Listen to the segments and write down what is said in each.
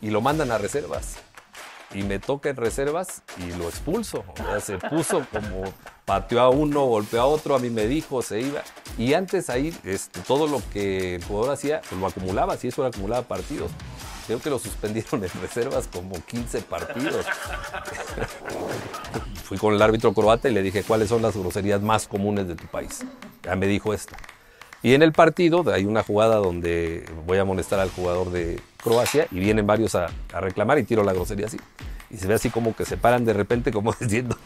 y lo mandan a reservas. Y me toca en reservas y lo expulso. O sea, se puso como pateó a uno, golpeó a otro, a mí me dijo, se iba. Y antes ahí este, todo lo que el jugador hacía pues, lo acumulaba, si eso era acumulaba partidos. Creo que lo suspendieron en reservas como 15 partidos. Fui con el árbitro croata y le dije, ¿cuáles son las groserías más comunes de tu país? Ya me dijo esto. Y en el partido hay una jugada donde voy a molestar al jugador de Croacia y vienen varios a, a reclamar y tiro la grosería así y se ve así como que se paran de repente como diciendo,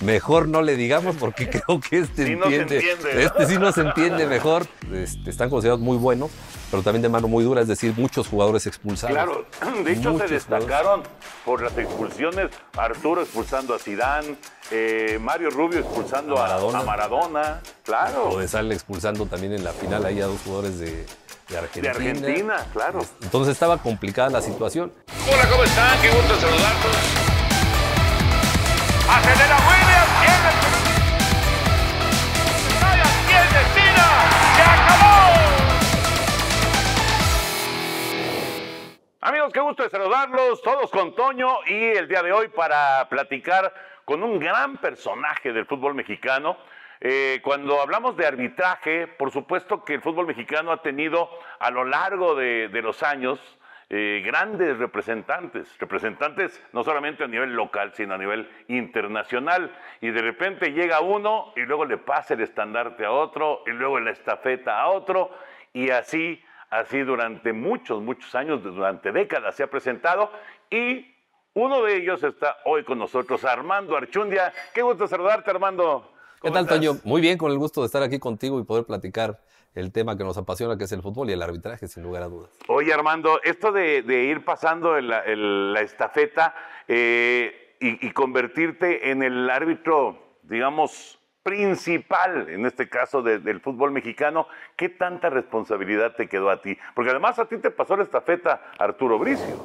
mejor no le digamos porque creo que este sí entiende, entiende. Este sí se entiende mejor. Este, están considerados muy buenos, pero también de mano muy dura, es decir, muchos jugadores expulsados. Claro, de hecho se destacaron por las expulsiones, Arturo expulsando a Sidán, eh, Mario Rubio expulsando a Maradona, claro. O de Sal expulsando también en la final ahí a dos jugadores de de Argentina. claro. Entonces estaba complicada la situación. Hola, ¿cómo están? Qué gusto saludarlos. Williams, Amigos, qué gusto de saludarlos, todos con Toño y el día de hoy para platicar con un gran personaje del fútbol mexicano eh, cuando hablamos de arbitraje, por supuesto que el fútbol mexicano ha tenido a lo largo de, los años eh, grandes representantes, representantes no solamente a nivel local, sino a nivel internacional. Y de repente llega uno y luego le pasa el estandarte a otro y luego la estafeta a otro y así, así durante muchos, muchos años, durante décadas se ha presentado y uno de ellos está hoy con nosotros, Armando Archundia. Qué gusto saludarte, Armando. ¿Qué tal, Toño? Muy bien, con el gusto de estar aquí contigo y poder platicar el tema que nos apasiona, que es el fútbol y el arbitraje, sin lugar a dudas. Oye, Armando, esto de, ir pasando la estafeta eh, y, convertirte en el árbitro, digamos, principal, en este caso del fútbol mexicano, ¿qué tanta responsabilidad te quedó a ti? Porque además a ti te pasó la estafeta Arturo Bricio.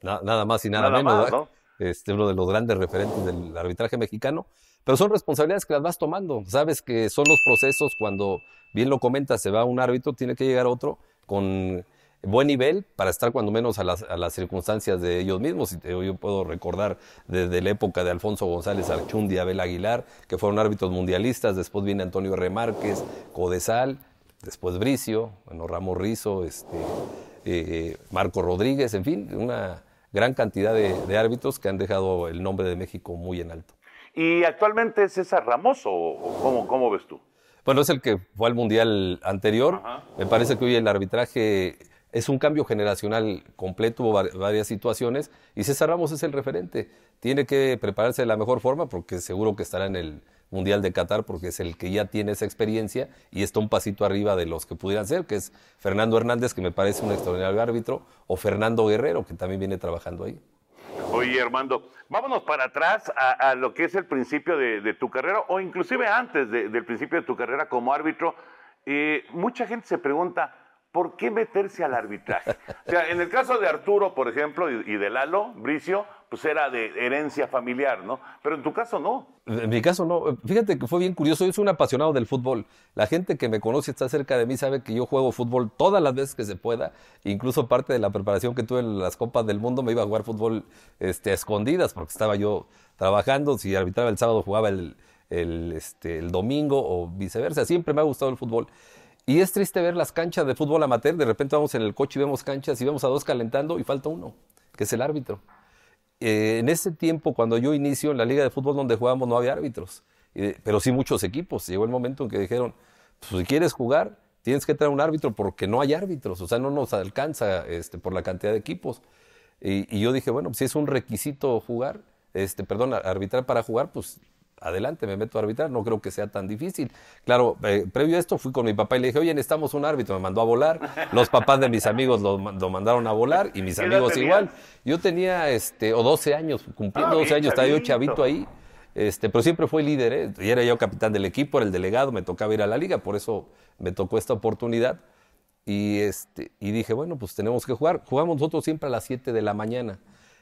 nada más y nada, menos. Más, este, uno de los grandes referentes del arbitraje mexicano. Pero son responsabilidades que las vas tomando. Sabes que son los procesos cuando, bien lo comentas, se va un árbitro, tiene que llegar otro con buen nivel para estar cuando menos a las, circunstancias de ellos mismos. Y yo puedo recordar desde la época de Alfonso González Archundi, Abel Aguilar, que fueron árbitros mundialistas, después viene Antonio Remárquez, Codesal, después Bricio, bueno, Ramos Rizo, este, eh, Marco Rodríguez, en fin, una gran cantidad de árbitros que han dejado el nombre de México muy en alto. Y actualmente es César Ramos, ¿o, cómo, ves tú? Bueno, es el que fue al Mundial anterior. Me parece que hoy el arbitraje es un cambio generacional completo, hubo varias situaciones, y César Ramos es el referente. Tiene que prepararse de la mejor forma porque seguro que estará en el Mundial de Qatar porque es el que ya tiene esa experiencia y está un pasito arriba de los que pudieran ser, que es Fernando Hernández, que me parece un extraordinario árbitro, o Fernando Guerrero, que también viene trabajando ahí. Oye, Armando, vámonos para atrás a, lo que es el principio de, tu carrera, o inclusive antes del principio de tu carrera como árbitro. Eh, mucha gente se pregunta, ¿por qué meterse al arbitraje? O sea, en el caso de Arturo, por ejemplo, y, y de Lalo, Bricio, pues era de herencia familiar, ¿no? Pero en tu caso no. En mi caso no. Fíjate que fue bien curioso. Yo soy un apasionado del fútbol. La gente que me conoce está cerca de mí sabe que yo juego fútbol todas las veces que se pueda. Incluso parte de la preparación que tuve en las Copas del Mundo me iba a jugar fútbol este, escondidas porque estaba yo trabajando. Si arbitraba el sábado jugaba el, el, este, el domingo o viceversa. Siempre me ha gustado el fútbol. Y es triste ver las canchas de fútbol amateur. De repente vamos en el coche y vemos canchas y vemos a dos calentando y falta uno, que es el árbitro. Eh, en ese tiempo, cuando yo inicio en la liga de fútbol donde jugábamos, no había árbitros, pero sí muchos equipos. Llegó el momento en que dijeron, pues, si quieres jugar, tienes que traer un árbitro porque no hay árbitros, o sea, no nos alcanza este, por la cantidad de equipos. Y, yo dije, bueno, si es un requisito jugar, este, perdón, arbitrar para jugar, pues adelante, me meto a arbitrar, no creo que sea tan difícil. Claro, eh, previo a esto fui con mi papá y le dije, oye, necesitamos un árbitro, me mandó a volar, los papás de mis amigos lo, mandaron a volar y mis amigos igual. Yo tenía este, o 12 años, cumpliendo ah, 12 años, estaba yo chavito ahí. Este, pero siempre fue líder, ¿eh? y era yo capitán del equipo, era el delegado, me tocaba ir a la liga, por eso me tocó esta oportunidad. Y, este, y dije, bueno, pues tenemos que jugar. Jugamos nosotros siempre a las 7 de la mañana.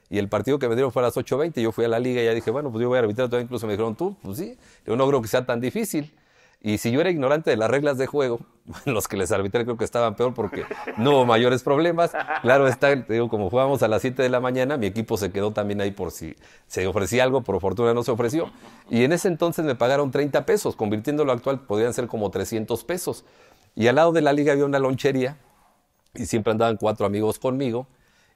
Y el partido que me dieron fue a las 8.20, yo fui a la liga y ya dije, bueno, pues yo voy a arbitrar, todavía incluso me dijeron, tú, pues sí, yo no creo que sea tan difícil. Y si yo era ignorante de las reglas de juego, los que les arbitré creo que estaban peor porque no hubo mayores problemas. Claro está, digo, como jugábamos a las 7 de la mañana, mi equipo se quedó también ahí por si se ofrecía algo, por fortuna no se ofreció. Y en ese entonces me pagaron 30 pesos, convirtiendo lo actual podrían ser como 300 pesos. Y al lado de la liga había una lonchería y siempre andaban cuatro amigos conmigo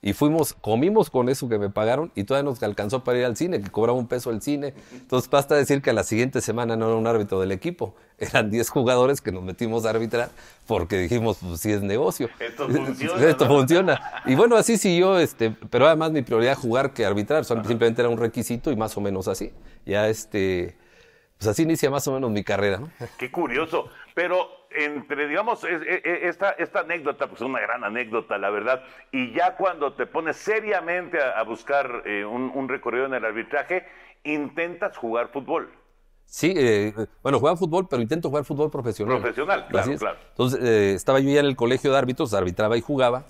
y fuimos, comimos con eso que me pagaron y todavía nos alcanzó para ir al cine, que cobraba un peso el cine. Entonces basta decir que la siguiente semana no era un árbitro del equipo, eran 10 jugadores que nos metimos a arbitrar porque dijimos, pues sí es negocio. Esto funciona. Esto funciona. Y bueno, así siguió, este, pero además mi prioridad jugar que arbitrar, simplemente era un requisito y más o menos así. Ya este, pues así inicia más o menos mi carrera. Qué curioso, pero entre, digamos, e, e, esta, anécdota, pues una gran anécdota, la verdad, y ya cuando te pones seriamente a, buscar eh, un, recorrido en el arbitraje, intentas jugar fútbol. Sí, eh, bueno, jugaba fútbol, pero intento jugar fútbol profesional. Profesional, claro, claro. Entonces, eh, estaba yo ya en el colegio de árbitros, arbitraba y jugaba,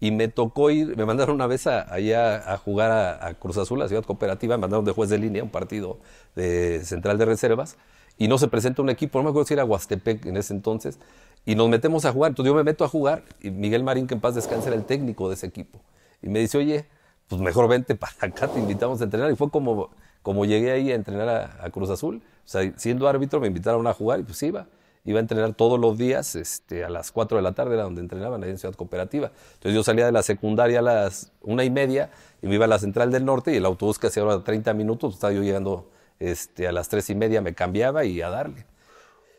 y me tocó ir, me mandaron una vez allá a jugar a, Cruz Azul, a Ciudad Cooperativa, me mandaron de juez de línea un partido de central de reservas y no se presenta un equipo, no me acuerdo si era Huastepec en ese entonces, y nos metemos a jugar. Entonces yo me meto a jugar y Miguel Marín, que en paz descanse, era el técnico de ese equipo. Y me dice, oye, pues mejor vente para acá, te invitamos a entrenar. Y fue como, como llegué ahí a entrenar a, Cruz Azul. O sea, siendo árbitro me invitaron a jugar y pues iba. Iba a entrenar todos los días, este, a las 4 de la tarde era donde entrenaban ahí en Ciudad Cooperativa. Entonces yo salía de la secundaria a las una y media y me iba a la Central del Norte y el autobús que hacía ahora 30 minutos, estaba yo llegando este, a las tres y media me cambiaba y a darle.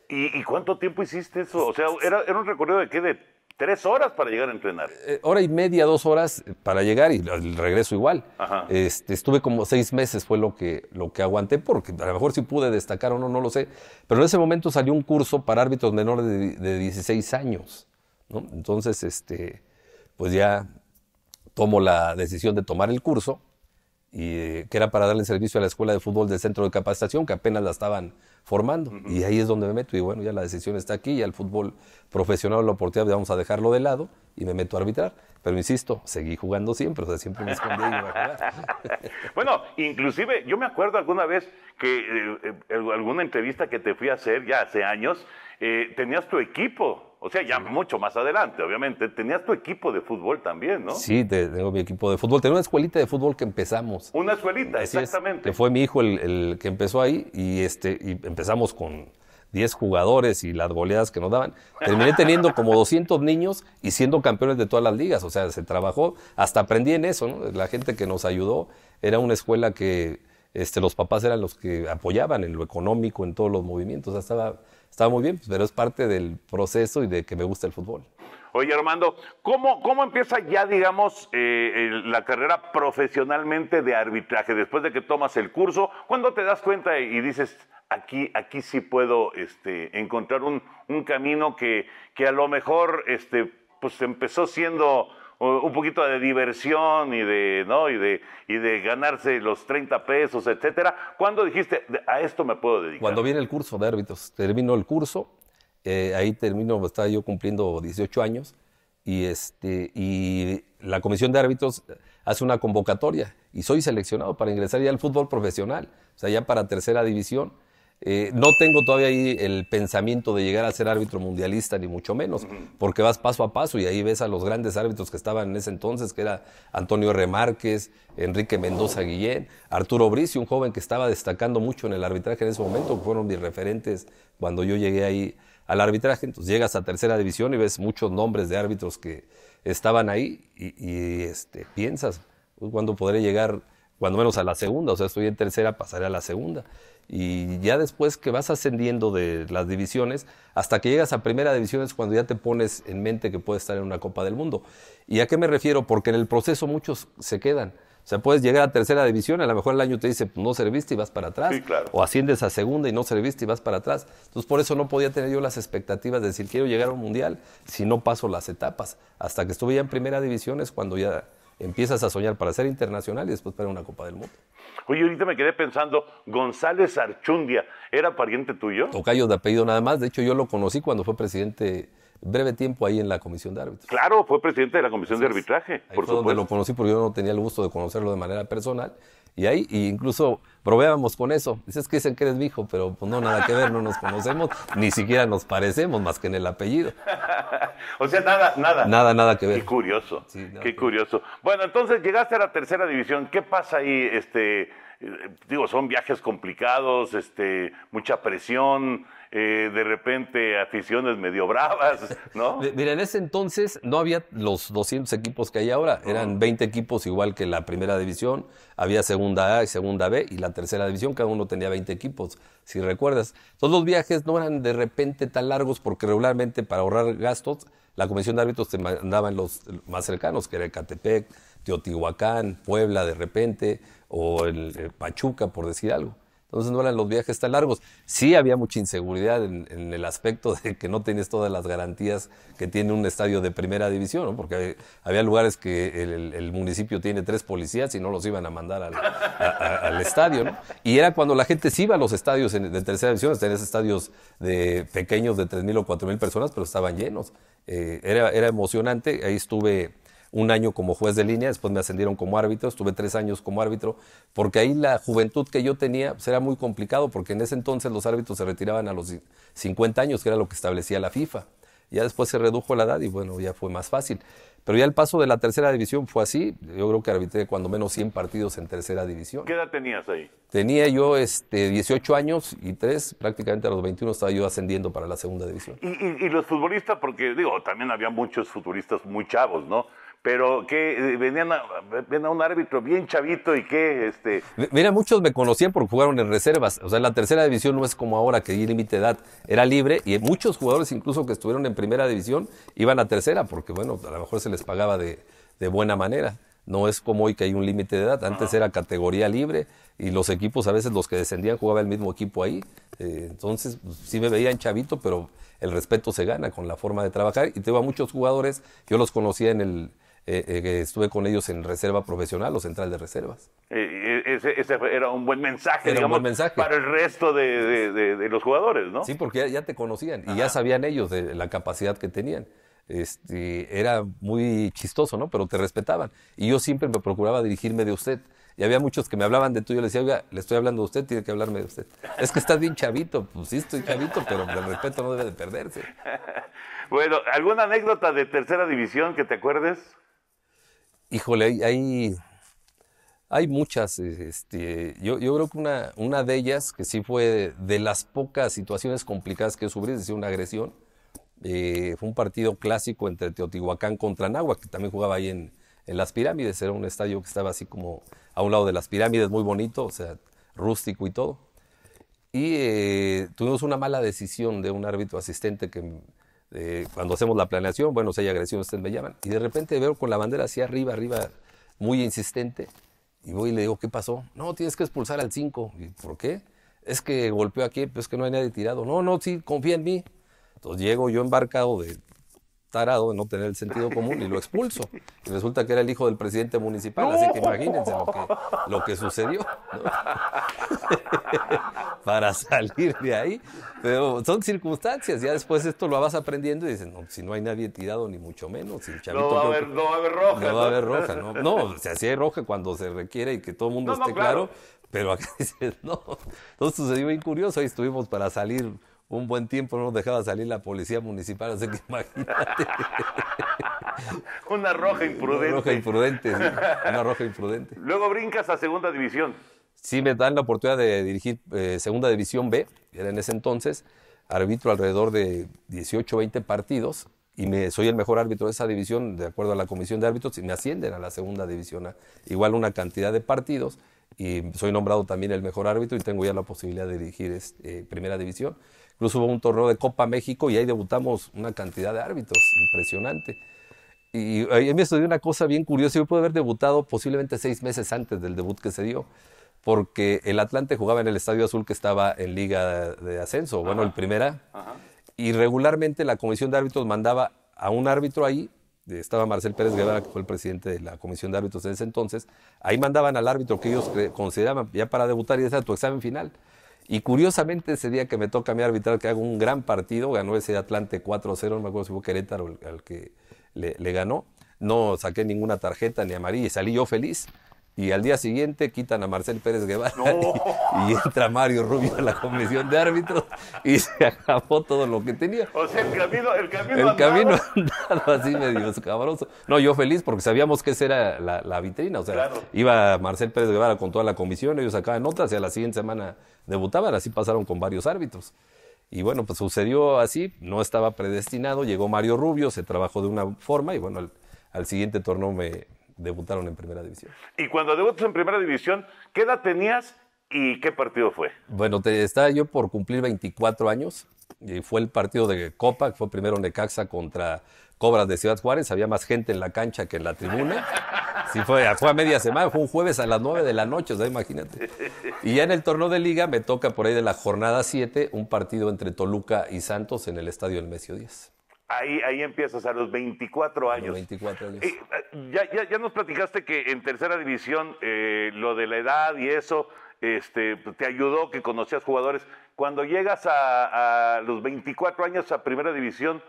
¿Y, cuánto tiempo hiciste eso? O sea, ¿era, un recorrido de qué? ¿De tres horas para llegar a entrenar? Eh, hora y media, dos horas para llegar y el regreso igual. Este, estuve como seis meses, fue lo que, lo que aguanté, porque a lo mejor si pude destacar o no, no lo sé. Pero en ese momento salió un curso para árbitros menores de, 16 años. Entonces, este, pues ya tomo la decisión de tomar el curso eh, que era para darle servicio a la escuela de fútbol del centro de capacitación, que apenas la estaban formando. Y ahí es donde me meto. Y bueno, ya la decisión está aquí, ya el fútbol profesional, la oportunidad, vamos a dejarlo de lado y me meto a arbitrar. Pero insisto, seguí jugando siempre, o sea, siempre me escondí y iba a jugar. bueno, inclusive yo me acuerdo alguna vez que eh, eh, alguna entrevista que te fui a hacer ya hace años, tenías tu equipo o sea, ya mucho más adelante, obviamente. Tenías tu equipo de fútbol también, ¿no? Sí, tengo mi equipo de fútbol. Tenía una escuelita de fútbol que empezamos. Una escuelita, exactamente. que fue mi hijo el, que empezó ahí y, este, y empezamos con 10 jugadores y las goleadas que nos daban. Terminé teniendo como 200 niños y siendo campeones de todas las ligas. O sea, se trabajó. Hasta aprendí en eso, ¿no? La gente que nos ayudó era una escuela que este, los papás eran los que apoyaban en lo económico, en todos los movimientos. O sea, estaba estaba muy bien, pero es parte del proceso y de que me gusta el fútbol. Oye, Armando, ¿cómo, cómo empieza ya, digamos, eh, la carrera profesionalmente de arbitraje? Después de que tomas el curso, ¿cuándo te das cuenta y dices, aquí, aquí sí puedo este, encontrar un, camino que, que, a lo mejor este, pues empezó siendo un poquito de diversión y de, ¿no? y de, y de ganarse los 30 pesos, etcétera. ¿Cuándo dijiste, a esto me puedo dedicar? Cuando viene el curso de árbitros, termino el curso, eh, ahí termino, estaba yo cumpliendo 18 años, y, este, y la comisión de árbitros hace una convocatoria, y soy seleccionado para ingresar ya al fútbol profesional, o sea, ya para tercera división. Eh, no tengo todavía ahí el pensamiento de llegar a ser árbitro mundialista, ni mucho menos, porque vas paso a paso y ahí ves a los grandes árbitros que estaban en ese entonces, que era Antonio R. Márquez, Enrique Mendoza Guillén, Arturo Bricio, un joven que estaba destacando mucho en el arbitraje en ese momento, que fueron mis referentes cuando yo llegué ahí al arbitraje. Entonces llegas a tercera división y ves muchos nombres de árbitros que estaban ahí y, este, piensas, ¿cuándo podré llegar? Cuando menos a la segunda, o sea, estoy en tercera, pasaré a la segunda y ya después que vas ascendiendo de las divisiones, hasta que llegas a primera división es cuando ya te pones en mente que puedes estar en una Copa del Mundo. ¿Y a qué me refiero? Porque en el proceso muchos se quedan. O sea, puedes llegar a tercera división, a lo mejor el año te dice, no serviste y vas para atrás. Sí, claro. O asciendes a segunda y no serviste y vas para atrás. Entonces, por eso no podía tener yo las expectativas de decir, quiero llegar a un mundial si no paso las etapas. Hasta que estuve ya en primera división es cuando ya empiezas a soñar para ser internacional y después para una Copa del Mundo. Oye, ahorita me quedé pensando, González Archundia, ¿era pariente tuyo? Tocayo de apellido nada más, de hecho yo lo conocí cuando fue presidente breve tiempo ahí en la comisión de árbitros. Claro, fue presidente de la comisión de arbitraje. por fue donde lo conocí porque yo no tenía el gusto de conocerlo de manera personal. Y ahí incluso probábamos con eso. Dices que dicen que eres hijo, pero pues no, nada que ver, no nos conocemos, ni siquiera nos parecemos más que en el apellido. o sea, nada, nada. Nada, nada que ver. Qué curioso, qué curioso. Bueno, entonces llegaste a la tercera división. ¿Qué pasa ahí, este, digo, son viajes complicados, este, mucha presión, eh, de repente aficiones medio bravas, ¿no? Mira, en ese entonces no había los 200 equipos que hay ahora, eran 20 equipos igual que la primera división, había segunda A y segunda B y la tercera división, cada uno tenía 20 equipos, si recuerdas. Todos los viajes no eran de repente tan largos porque regularmente para ahorrar gastos la comisión de árbitros te en los más cercanos, que era Catepec, Teotihuacán, Puebla de repente, o el, Pachuca, por decir algo. Entonces no eran los viajes tan largos. Sí había mucha inseguridad en, el aspecto de que no tienes todas las garantías que tiene un estadio de primera división, porque había lugares que el, municipio tiene tres policías y no los iban a mandar al, estadio. ¿no? Y era cuando la gente se iba a los estadios de tercera división, tenías estadios de pequeños de 3.000 o 4.000 personas, pero estaban llenos. Eh, era, era emocionante, ahí estuve un año como juez de línea, después me ascendieron como árbitro, estuve tres años como árbitro, porque ahí la juventud que yo tenía pues, era muy complicado, porque en ese entonces los árbitros se retiraban a los 50 años, que era lo que establecía la FIFA. Ya después se redujo la edad y bueno, ya fue más fácil. Pero ya el paso de la tercera división fue así. Yo creo que arbitré cuando menos 100 partidos en tercera división. ¿Qué edad tenías ahí? Tenía yo este, 18 años y 3, prácticamente a los 21 estaba yo ascendiendo para la segunda división. ¿Y, y los futbolistas? Porque digo, también había muchos futbolistas muy chavos, ¿no? pero que eh, venían a, un árbitro bien chavito y que este mira muchos me conocían porque jugaron en reservas o sea la tercera división no es como ahora que hay límite de edad era libre y muchos jugadores incluso que estuvieron en primera división iban a tercera porque bueno a lo mejor se les pagaba de, buena manera no es como hoy que hay un límite de edad antes era categoría libre y los equipos a veces los que descendían jugaba el mismo equipo ahí eh, entonces pues, sí me veían chavito pero el respeto se gana con la forma de trabajar y tengo a muchos jugadores yo los conocía en el eh, eh estuve con ellos en reserva profesional o central de reservas. Eh, eh, ese, era un buen mensaje, para el resto de, los jugadores, ¿no? Sí, porque ya, te conocían y ya sabían ellos de la capacidad que tenían. Este, era muy chistoso, ¿no? Pero te respetaban. Y yo siempre me procuraba dirigirme de usted. Y había muchos que me hablaban de tú, yo les decía, oiga, le estoy hablando de usted, tiene que hablarme de usted. Es que estás bien chavito, pues sí, estoy chavito, pero el respeto no debe de perderse. Bueno, ¿alguna anécdota de tercera división que te acuerdes? híjole, hay, hay muchas. Este, yo, creo que una, de ellas, que sí fue de, las pocas situaciones complicadas que sufrí, es decir, una agresión, eh, fue un partido clásico entre Teotihuacán contra Nahua, que también jugaba ahí en, las pirámides. Era un estadio que estaba así como a un lado de las pirámides, muy bonito, o sea, rústico y todo. Y eh, tuvimos una mala decisión de un árbitro asistente que eh, cuando hacemos la planeación, bueno, si hay agresión, ustedes me llaman. Y de repente veo con la bandera hacia arriba, arriba, muy insistente. Y voy y le digo, ¿qué pasó? No, tienes que expulsar al 5. ¿Y por qué? Es que golpeó aquí, pero es que no hay nadie tirado. No, no, sí, confía en mí. Entonces llego yo embarcado de tarado de no tener el sentido común y lo expulso. Y resulta que era el hijo del presidente municipal, así que imagínense lo que, sucedió para salir de ahí. Pero son circunstancias, ya después esto lo vas aprendiendo y dices, no, si no hay nadie tirado, ni mucho menos. no, va a haber, no, va a haber, roja. No va a haber roja, ¿no? No, o sea, hay roja cuando se requiere y que todo el mundo esté claro. pero acá dices, no. Entonces sucedió bien curioso, y estuvimos para salir un buen tiempo no nos dejaba salir la policía municipal, así que imagínate. una roja imprudente. Una roja imprudente, Una roja imprudente. Luego brincas a segunda división. Sí, me dan la oportunidad de dirigir eh, segunda división B, era en ese entonces, árbitro alrededor de 18, 20 partidos, y soy el mejor árbitro de esa división, de acuerdo a la comisión de árbitros, y me ascienden a la segunda división A. Igual una cantidad de partidos, y soy nombrado también el mejor árbitro, y tengo ya la posibilidad de dirigir este, eh, primera división. Incluso hubo un torneo de Copa México y ahí debutamos una cantidad de árbitros impresionante. Y ahí me sucedió una cosa bien curiosa. Yo pude haber debutado posiblemente seis meses antes del debut que se dio, porque el Atlante jugaba en el Estadio Azul que estaba en Liga de Ascenso, bueno, el primera. Y regularmente la comisión de árbitros mandaba a un árbitro ahí estaba Marcel Pérez Guevara, que fue el presidente de la comisión de árbitros en ese entonces, ahí mandaban al árbitro que ellos consideraban ya para debutar y ese era tu examen final. Y curiosamente ese día que me toca a mí arbitrar, que hago un gran partido, ganó ese Atlante 4-0, no me acuerdo si fue Querétaro al que le, ganó, no saqué ninguna tarjeta ni amarilla y salí yo feliz y al día siguiente quitan a Marcel Pérez Guevara y, entra Mario Rubio a la comisión de árbitros y se acabó todo lo que tenía. O sea, el camino, el camino, el camino andado así medio escabroso. No, yo feliz porque sabíamos que esa era la, vitrina. O sea, iba Marcel Pérez Guevara con toda la comisión, ellos sacaban otras y a la siguiente semana debutaban. Así pasaron con varios árbitros. Y bueno, pues sucedió así, no estaba predestinado, llegó Mario Rubio, se trabajó de una forma y bueno, al, al siguiente torneo me, debutaron en primera división. Y cuando debutas en primera división, ¿qué edad tenías y qué partido fue? Bueno, estaba yo por cumplir 24 años. Y fue el partido de Copa, que fue primero Necaxa contra Cobras de Ciudad Juárez. Había más gente en la cancha que en la tribuna. Sí, fue, fue a media semana, fue un jueves a las 9 de la noche, o sea, imagínate. Y ya en el torneo de liga me toca por ahí de la jornada 7 un partido entre Toluca y Santos en el estadio El Mesio 10. Ahí, ahí empiezas, a los 24 años. Eh, ya, ya, ya, nos platicaste que en tercera división eh, lo de la edad y eso este, pues, te ayudó, que conocías jugadores. Cuando llegas a, los 24 años a primera división,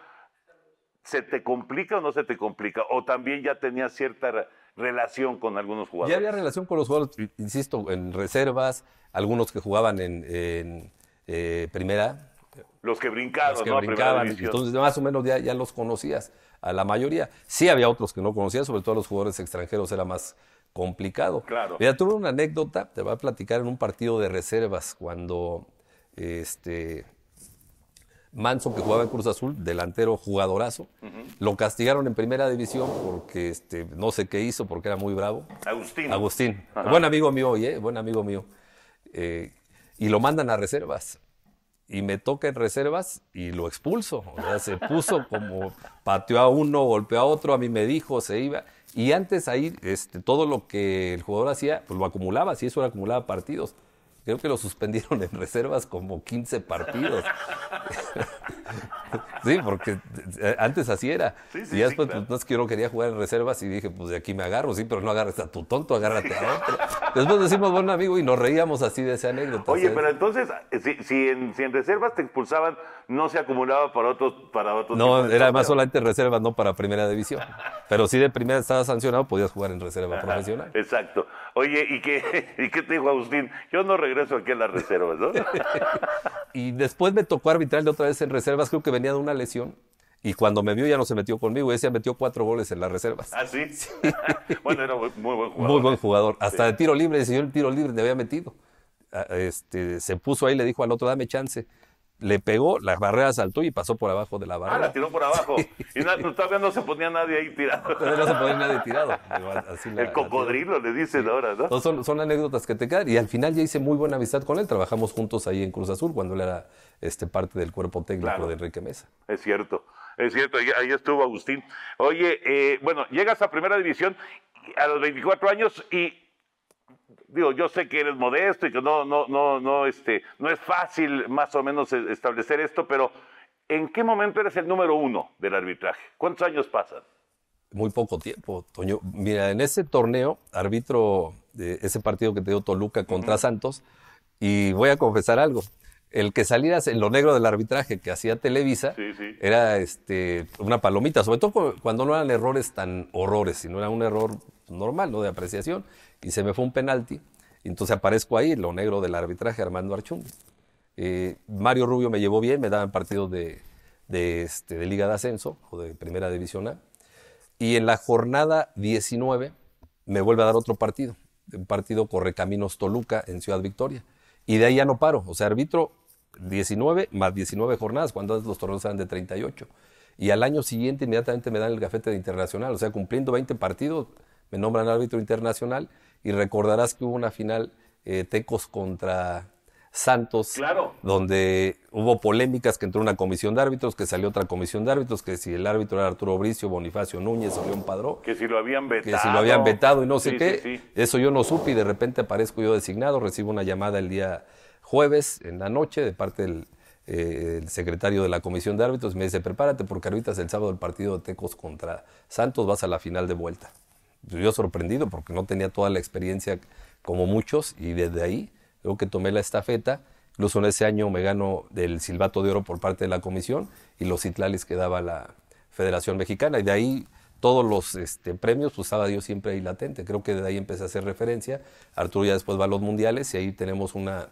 ¿se te complica o no se te complica? ¿O también ya tenías cierta relación con algunos jugadores? Ya había relación con los jugadores, insisto, en reservas, algunos que jugaban en, eh, primera los que brincaban. que brincaban. Entonces, más o menos ya, ya los conocías, a la mayoría. Sí había otros que no conocías, sobre todo a los jugadores extranjeros era más complicado. Claro. Mira, tuve una anécdota, te voy a platicar en un partido de reservas cuando este, Manson, que jugaba en Cruz Azul, delantero jugadorazo. Lo castigaron en primera división porque este, no sé qué hizo, porque era muy bravo. Agustín. Agustín. Buen amigo mío, ¿eh? buen amigo mío. y lo mandan a reservas y me toca en reservas y lo expulso. O sea, se puso como pateó a uno, golpeó a otro, a mí me dijo, se iba. Y antes ahí este, todo lo que el jugador hacía, pues lo acumulaba, si eso era acumulaba partidos. Creo que lo suspendieron en reservas como 15 partidos. sí, porque eh, antes así era. y después, sí, pues, que yo no quería jugar en reservas y dije, pues de aquí me agarro, sí, pero no agarres a tu tonto, agárrate a otro. después decimos, bueno amigo, y nos reíamos así de esa anécdota. Oye, pero entonces, eh, si, en, si, en, reservas te expulsaban, no se acumulaba para otros. Para otros no, era más solamente reservas, no para primera división. Pero si de primera estaba sancionado, podías jugar en reserva profesional. Exacto. Oye, ¿y qué, ¿y qué te dijo Agustín? Yo no regreso eso aquí en las reservas, ¿no? y después me tocó arbitrarle otra vez en reservas, creo que venía de una lesión. Y cuando me vio ya no se metió conmigo, ese metió cuatro goles en las reservas. ¿Ah, sí? bueno, era muy, buen jugador. Muy buen ¿eh? jugador. Hasta de tiro libre, el señor el tiro libre me había metido. Ah, este, se puso ahí, le dijo al otro, dame chance le pegó, la barrera saltó y pasó por abajo de la barrera. Ah, la tiró por abajo. Y pues, todavía no se ponía nadie ahí tirado. no se ponía nadie tirado. el cocodrilo le dicen ahora, ¿no? Son, anécdotas que te quedan. Y al final ya hice muy buena amistad con él. Trabajamos juntos ahí en Cruz Azul cuando él era este, parte del cuerpo técnico de Enrique Mesa. Es cierto. Es cierto, ahí, estuvo Agustín. Oye, eh, bueno, llegas a primera división a los 24 años y digo, yo sé que eres modesto y que no, no, no, no, este, no es fácil más o menos e-, establecer esto, pero ¿en qué momento eres el número uno del arbitraje? ¿Cuántos años pasan? Muy poco tiempo, Toño. Mira, en ese torneo árbitro de eh, ese partido que te dio Toluca contra Santos y voy a confesar algo. El que salías en lo negro del arbitraje que hacía Televisa era este, una palomita, sobre todo cuando no eran errores tan horrores, sino era un error normal, ¿no? De apreciación y se me fue un penalti. Entonces aparezco ahí, lo negro del arbitraje, Armando Archung. Eh, Mario Rubio me llevó bien, me daban partidos de, de, este, de, Liga de Ascenso o de Primera División A. Y en la jornada 19 me vuelve a dar otro partido, un partido Correcaminos Toluca en Ciudad Victoria. Y de ahí ya no paro, o sea, arbitro 19 más 19 jornadas, cuando los torneos eran de 38. Y al año siguiente inmediatamente me dan el gafete de internacional, o sea, cumpliendo 20 partidos, me nombran árbitro internacional y recordarás que hubo una final eh, Tecos contra Santos, claro. donde hubo polémicas que entró una comisión de árbitros, que salió otra comisión de árbitros, que si el árbitro era Arturo Obricio, Bonifacio Núñez o León Padró. Que si lo habían vetado. Que si lo habían vetado y no sé qué. Eso yo no supe y de repente aparezco yo designado, recibo una llamada el día jueves en la noche de parte del eh, secretario de la comisión de árbitros, me dice, prepárate porque ahorita es el sábado el partido de Tecos contra Santos, vas a la final de vuelta yo sorprendido porque no tenía toda la experiencia como muchos y desde ahí creo que tomé la estafeta. Incluso en ese año me gano del silbato de oro por parte de la comisión y los citlales que daba la Federación Mexicana. Y de ahí todos los este, premios, pues estaba Dios siempre ahí latente. Creo que de ahí empecé a hacer referencia. Arturo ya después va a los mundiales y ahí tenemos una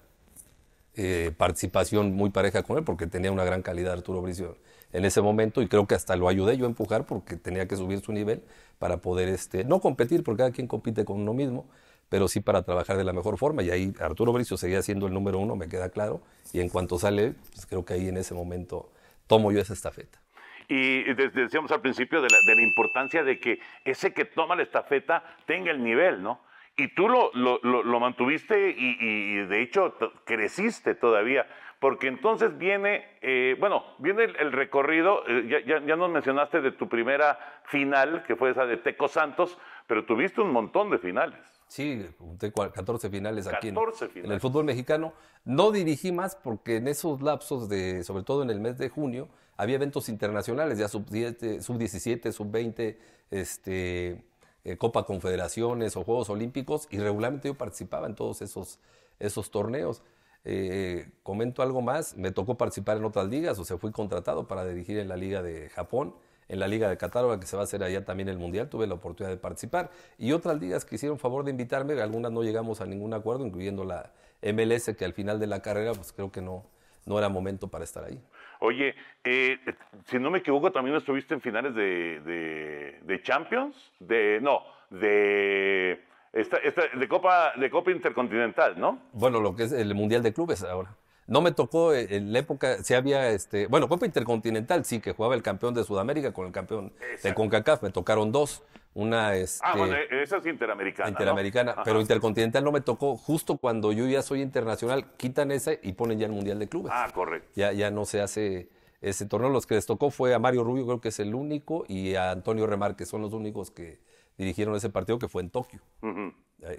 eh, participación muy pareja con él porque tenía una gran calidad Arturo Bricio en ese momento y creo que hasta lo ayudé yo a empujar porque tenía que subir su nivel para poder, este, no competir, porque cada quien compite con uno mismo, pero sí para trabajar de la mejor forma. Y ahí Arturo Bricio seguía siendo el número uno, me queda claro. Y en cuanto sale, pues, creo que ahí en ese momento tomo yo esa estafeta. Y decíamos al principio de la, importancia de que ese que toma la estafeta tenga el nivel, ¿no? Y tú lo, lo, mantuviste y, de hecho creciste todavía porque entonces viene, eh, bueno, viene el, recorrido, eh, ya, nos mencionaste de tu primera final, que fue esa de Teco Santos, pero tuviste un montón de finales. Sí, 14 finales aquí en, el fútbol mexicano. No dirigí más porque en esos lapsos, de, sobre todo en el mes de junio, había eventos internacionales, ya sub-17, sub-20, este, eh, Copa Confederaciones o Juegos Olímpicos, y regularmente yo participaba en todos esos, esos torneos. Eh, comento algo más, me tocó participar en otras ligas, o sea, fui contratado para dirigir en la Liga de Japón, en la Liga de Qatar, que se va a hacer allá también el Mundial, tuve la oportunidad de participar, y otras ligas que hicieron favor de invitarme, algunas no llegamos a ningún acuerdo, incluyendo la MLS, que al final de la carrera, pues creo que no, no era momento para estar ahí. Oye, eh, si no me equivoco, también estuviste en finales de, de, de Champions, de, no, de de, Copa, de Copa Intercontinental, ¿no? Bueno, lo que es el Mundial de Clubes ahora. No me tocó eh, en la época, si había, este, bueno, Copa Intercontinental sí, que jugaba el campeón de Sudamérica con el campeón de CONCACAF, me tocaron dos. Una ah, este, bueno, e-, esa es interamericana. Interamericana, pero Intercontinental no me tocó. Justo cuando yo ya soy internacional, quitan ese y ponen ya el Mundial de Clubes. Ah, correcto. Ya, ya no se hace ese torneo. Los que les tocó fue a Mario Rubio, creo que es el único, y a Antonio Remar, que son los únicos que, dirigieron ese partido que fue en Tokio.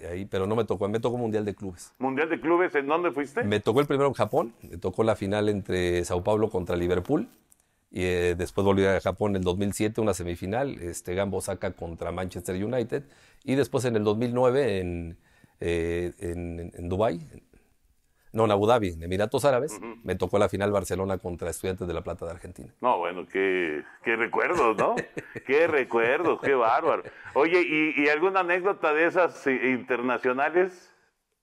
Ahí, pero no me tocó, me tocó Mundial de Clubes. ¿Mundial de Clubes en dónde fuiste? Me tocó el primero en Japón, me tocó la final entre Sao Paulo contra Liverpool. Y eh, después volví a Japón en el 2007, una semifinal, este, Gambo Saka contra Manchester United. Y después en el 2009 eh, en, en, en Dubái, no, en Abu Dhabi, Emiratos Árabes, me tocó la final Barcelona contra Estudiantes de La Plata de Argentina. No, bueno, qué, qué recuerdos, ¿no? qué recuerdos, qué bárbaro. Oye, ¿y, alguna anécdota de esas eh, internacionales?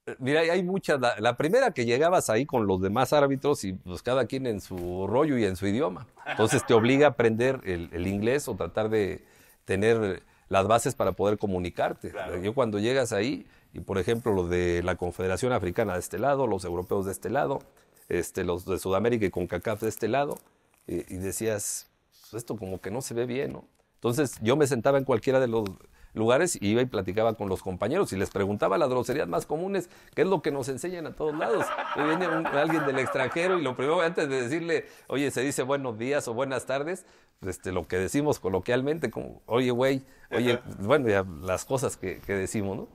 Eh, mira, hay muchas. La, primera que llegabas ahí con los demás árbitros y pues cada quien en su rollo y en su idioma. Entonces te obliga a aprender el, inglés o tratar de tener las bases para poder comunicarte. Yo cuando llegas ahí, y por ejemplo, los de la Confederación Africana de este lado, los europeos de este lado, este, los de Sudamérica y CONCACAF de este lado. Y, decías, pues, esto como que no se ve bien, ¿no? Entonces yo me sentaba en cualquiera de los lugares y iba y platicaba con los compañeros y les preguntaba las groserías más comunes, ¿qué es lo que nos enseñan a todos lados. Y viene alguien del extranjero y lo primero, antes de decirle, oye, se dice buenos días o buenas tardes, este, lo que decimos coloquialmente, como, oye, güey, oye, bueno, ya las cosas que decimos, ¿no?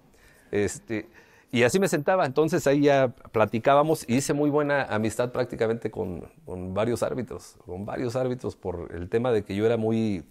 Este, y así me sentaba, entonces ahí ya platicábamos y hice muy buena amistad prácticamente con, varios árbitros, con varios árbitros por el tema de que yo era muy,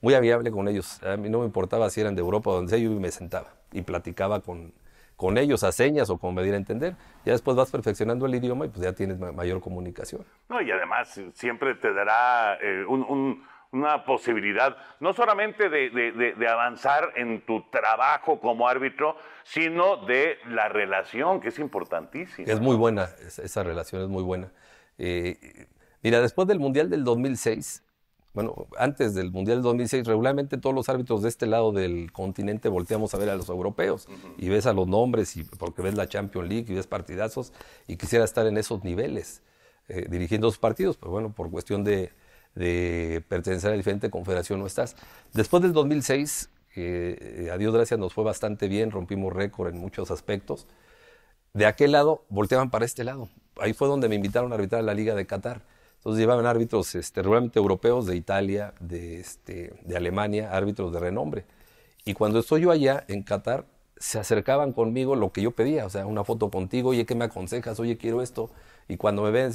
muy amigable con ellos. A mí no me importaba si eran de Europa o donde sea, yo me sentaba y platicaba con, con ellos a señas o como me diera a entender. Ya después vas perfeccionando el idioma y pues ya tienes mayor comunicación. No, y además siempre te dará eh, un una posibilidad, no solamente de, de, de, avanzar en tu trabajo como árbitro, sino de la relación, que es importantísima. Es muy buena, esa relación es muy buena. Eh, mira, después del Mundial del 2006, bueno, antes del Mundial del 2006, regularmente todos los árbitros de este lado del continente volteamos a ver a los europeos y ves a los nombres, y, porque ves la Champions League y ves partidazos, y quisiera estar en esos niveles, eh, dirigiendo esos partidos, pero bueno, por cuestión de de pertenecer a diferente confederación no estás. Después del 2006, eh, a Dios gracias nos fue bastante bien, rompimos récord en muchos aspectos. De aquel lado volteaban para este lado. Ahí fue donde me invitaron a arbitrar la Liga de Qatar. Entonces llevaban árbitros este, europeos de Italia, de, este, de Alemania, árbitros de renombre. Y cuando estoy yo allá en Qatar, se acercaban conmigo lo que yo pedía, o sea, una foto contigo, oye, ¿qué me aconsejas? Oye, quiero esto. Y cuando me ven,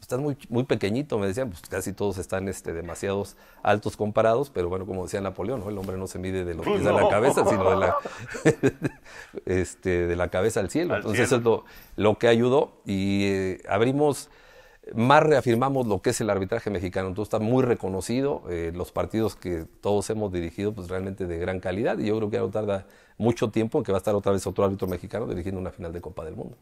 están muy, muy pequeñito, me decían, pues casi todos están este, demasiados altos comparados, pero bueno, como decía Napoleón, el hombre no se mide de los pies a la cabeza, sino de la, este, de la cabeza al cielo. Entonces eso es lo, que ayudó y eh, abrimos, más reafirmamos lo que es el arbitraje mexicano. Entonces está muy reconocido, eh, los partidos que todos hemos dirigido, pues realmente de gran calidad y yo creo que ya no tarda mucho tiempo que va a estar otra vez otro árbitro mexicano dirigiendo una final de Copa del Mundo.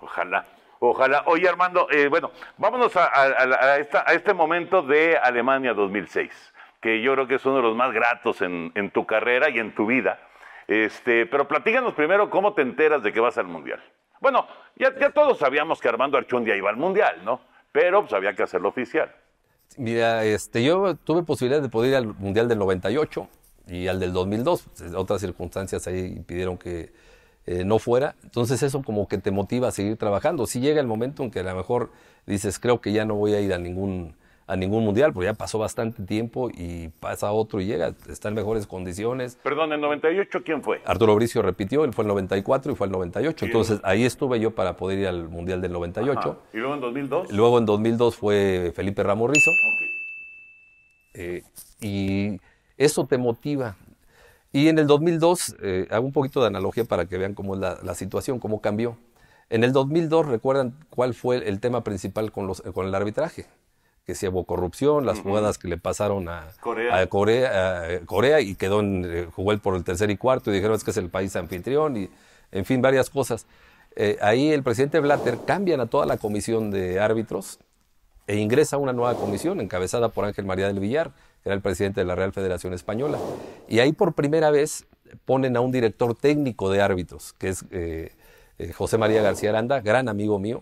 ojalá. Ojalá. Oye, Armando, eh, bueno, vámonos a, este momento de Alemania 2006, que yo creo que es uno de los más gratos en, tu carrera y en tu vida. Este, pero platícanos primero cómo te enteras de que vas al Mundial. Bueno, ya, todos sabíamos que Armando Archundia iba al Mundial, ¿no? Pero pues, había que hacerlo oficial. Mira, este, yo tuve posibilidad de poder ir al Mundial del 98 y al del 2002. Pues, otras circunstancias ahí impidieron que, eh, no fuera. Entonces eso como que te motiva a seguir trabajando. Si llega el momento en que a lo mejor dices, creo que ya no voy a ir a ningún, a ningún mundial, porque ya pasó bastante tiempo y pasa otro y llega, está en mejores condiciones. Perdón, ¿en 98 quién fue? Arturo Bricio repitió, él fue el 94 y fue el 98. Entonces ahí estuve yo para poder ir al mundial del 98. ¿Y luego en 2002? Luego en 2002 fue Felipe Ramos Rizo. Eh, y eso te motiva y en el 2002, eh, hago un poquito de analogía para que vean cómo es la, situación, cómo cambió. En el 2002, ¿recuerdan cuál fue el tema principal con, los, con el arbitraje? Que si hubo corrupción, las jugadas que le pasaron a Corea, eh, Corea, y quedó en, eh, jugó él por el tercer y cuarto y dijeron es que es el país anfitrión y, en fin, varias cosas. ahí el presidente Blatter cambian a toda la comisión de árbitros e ingresa una nueva comisión encabezada por Ángel María del Villar, era el presidente de la Real Federación Española. Y ahí por primera vez ponen a un director técnico de árbitros, que es eh, eh, José María García Aranda, gran amigo mío.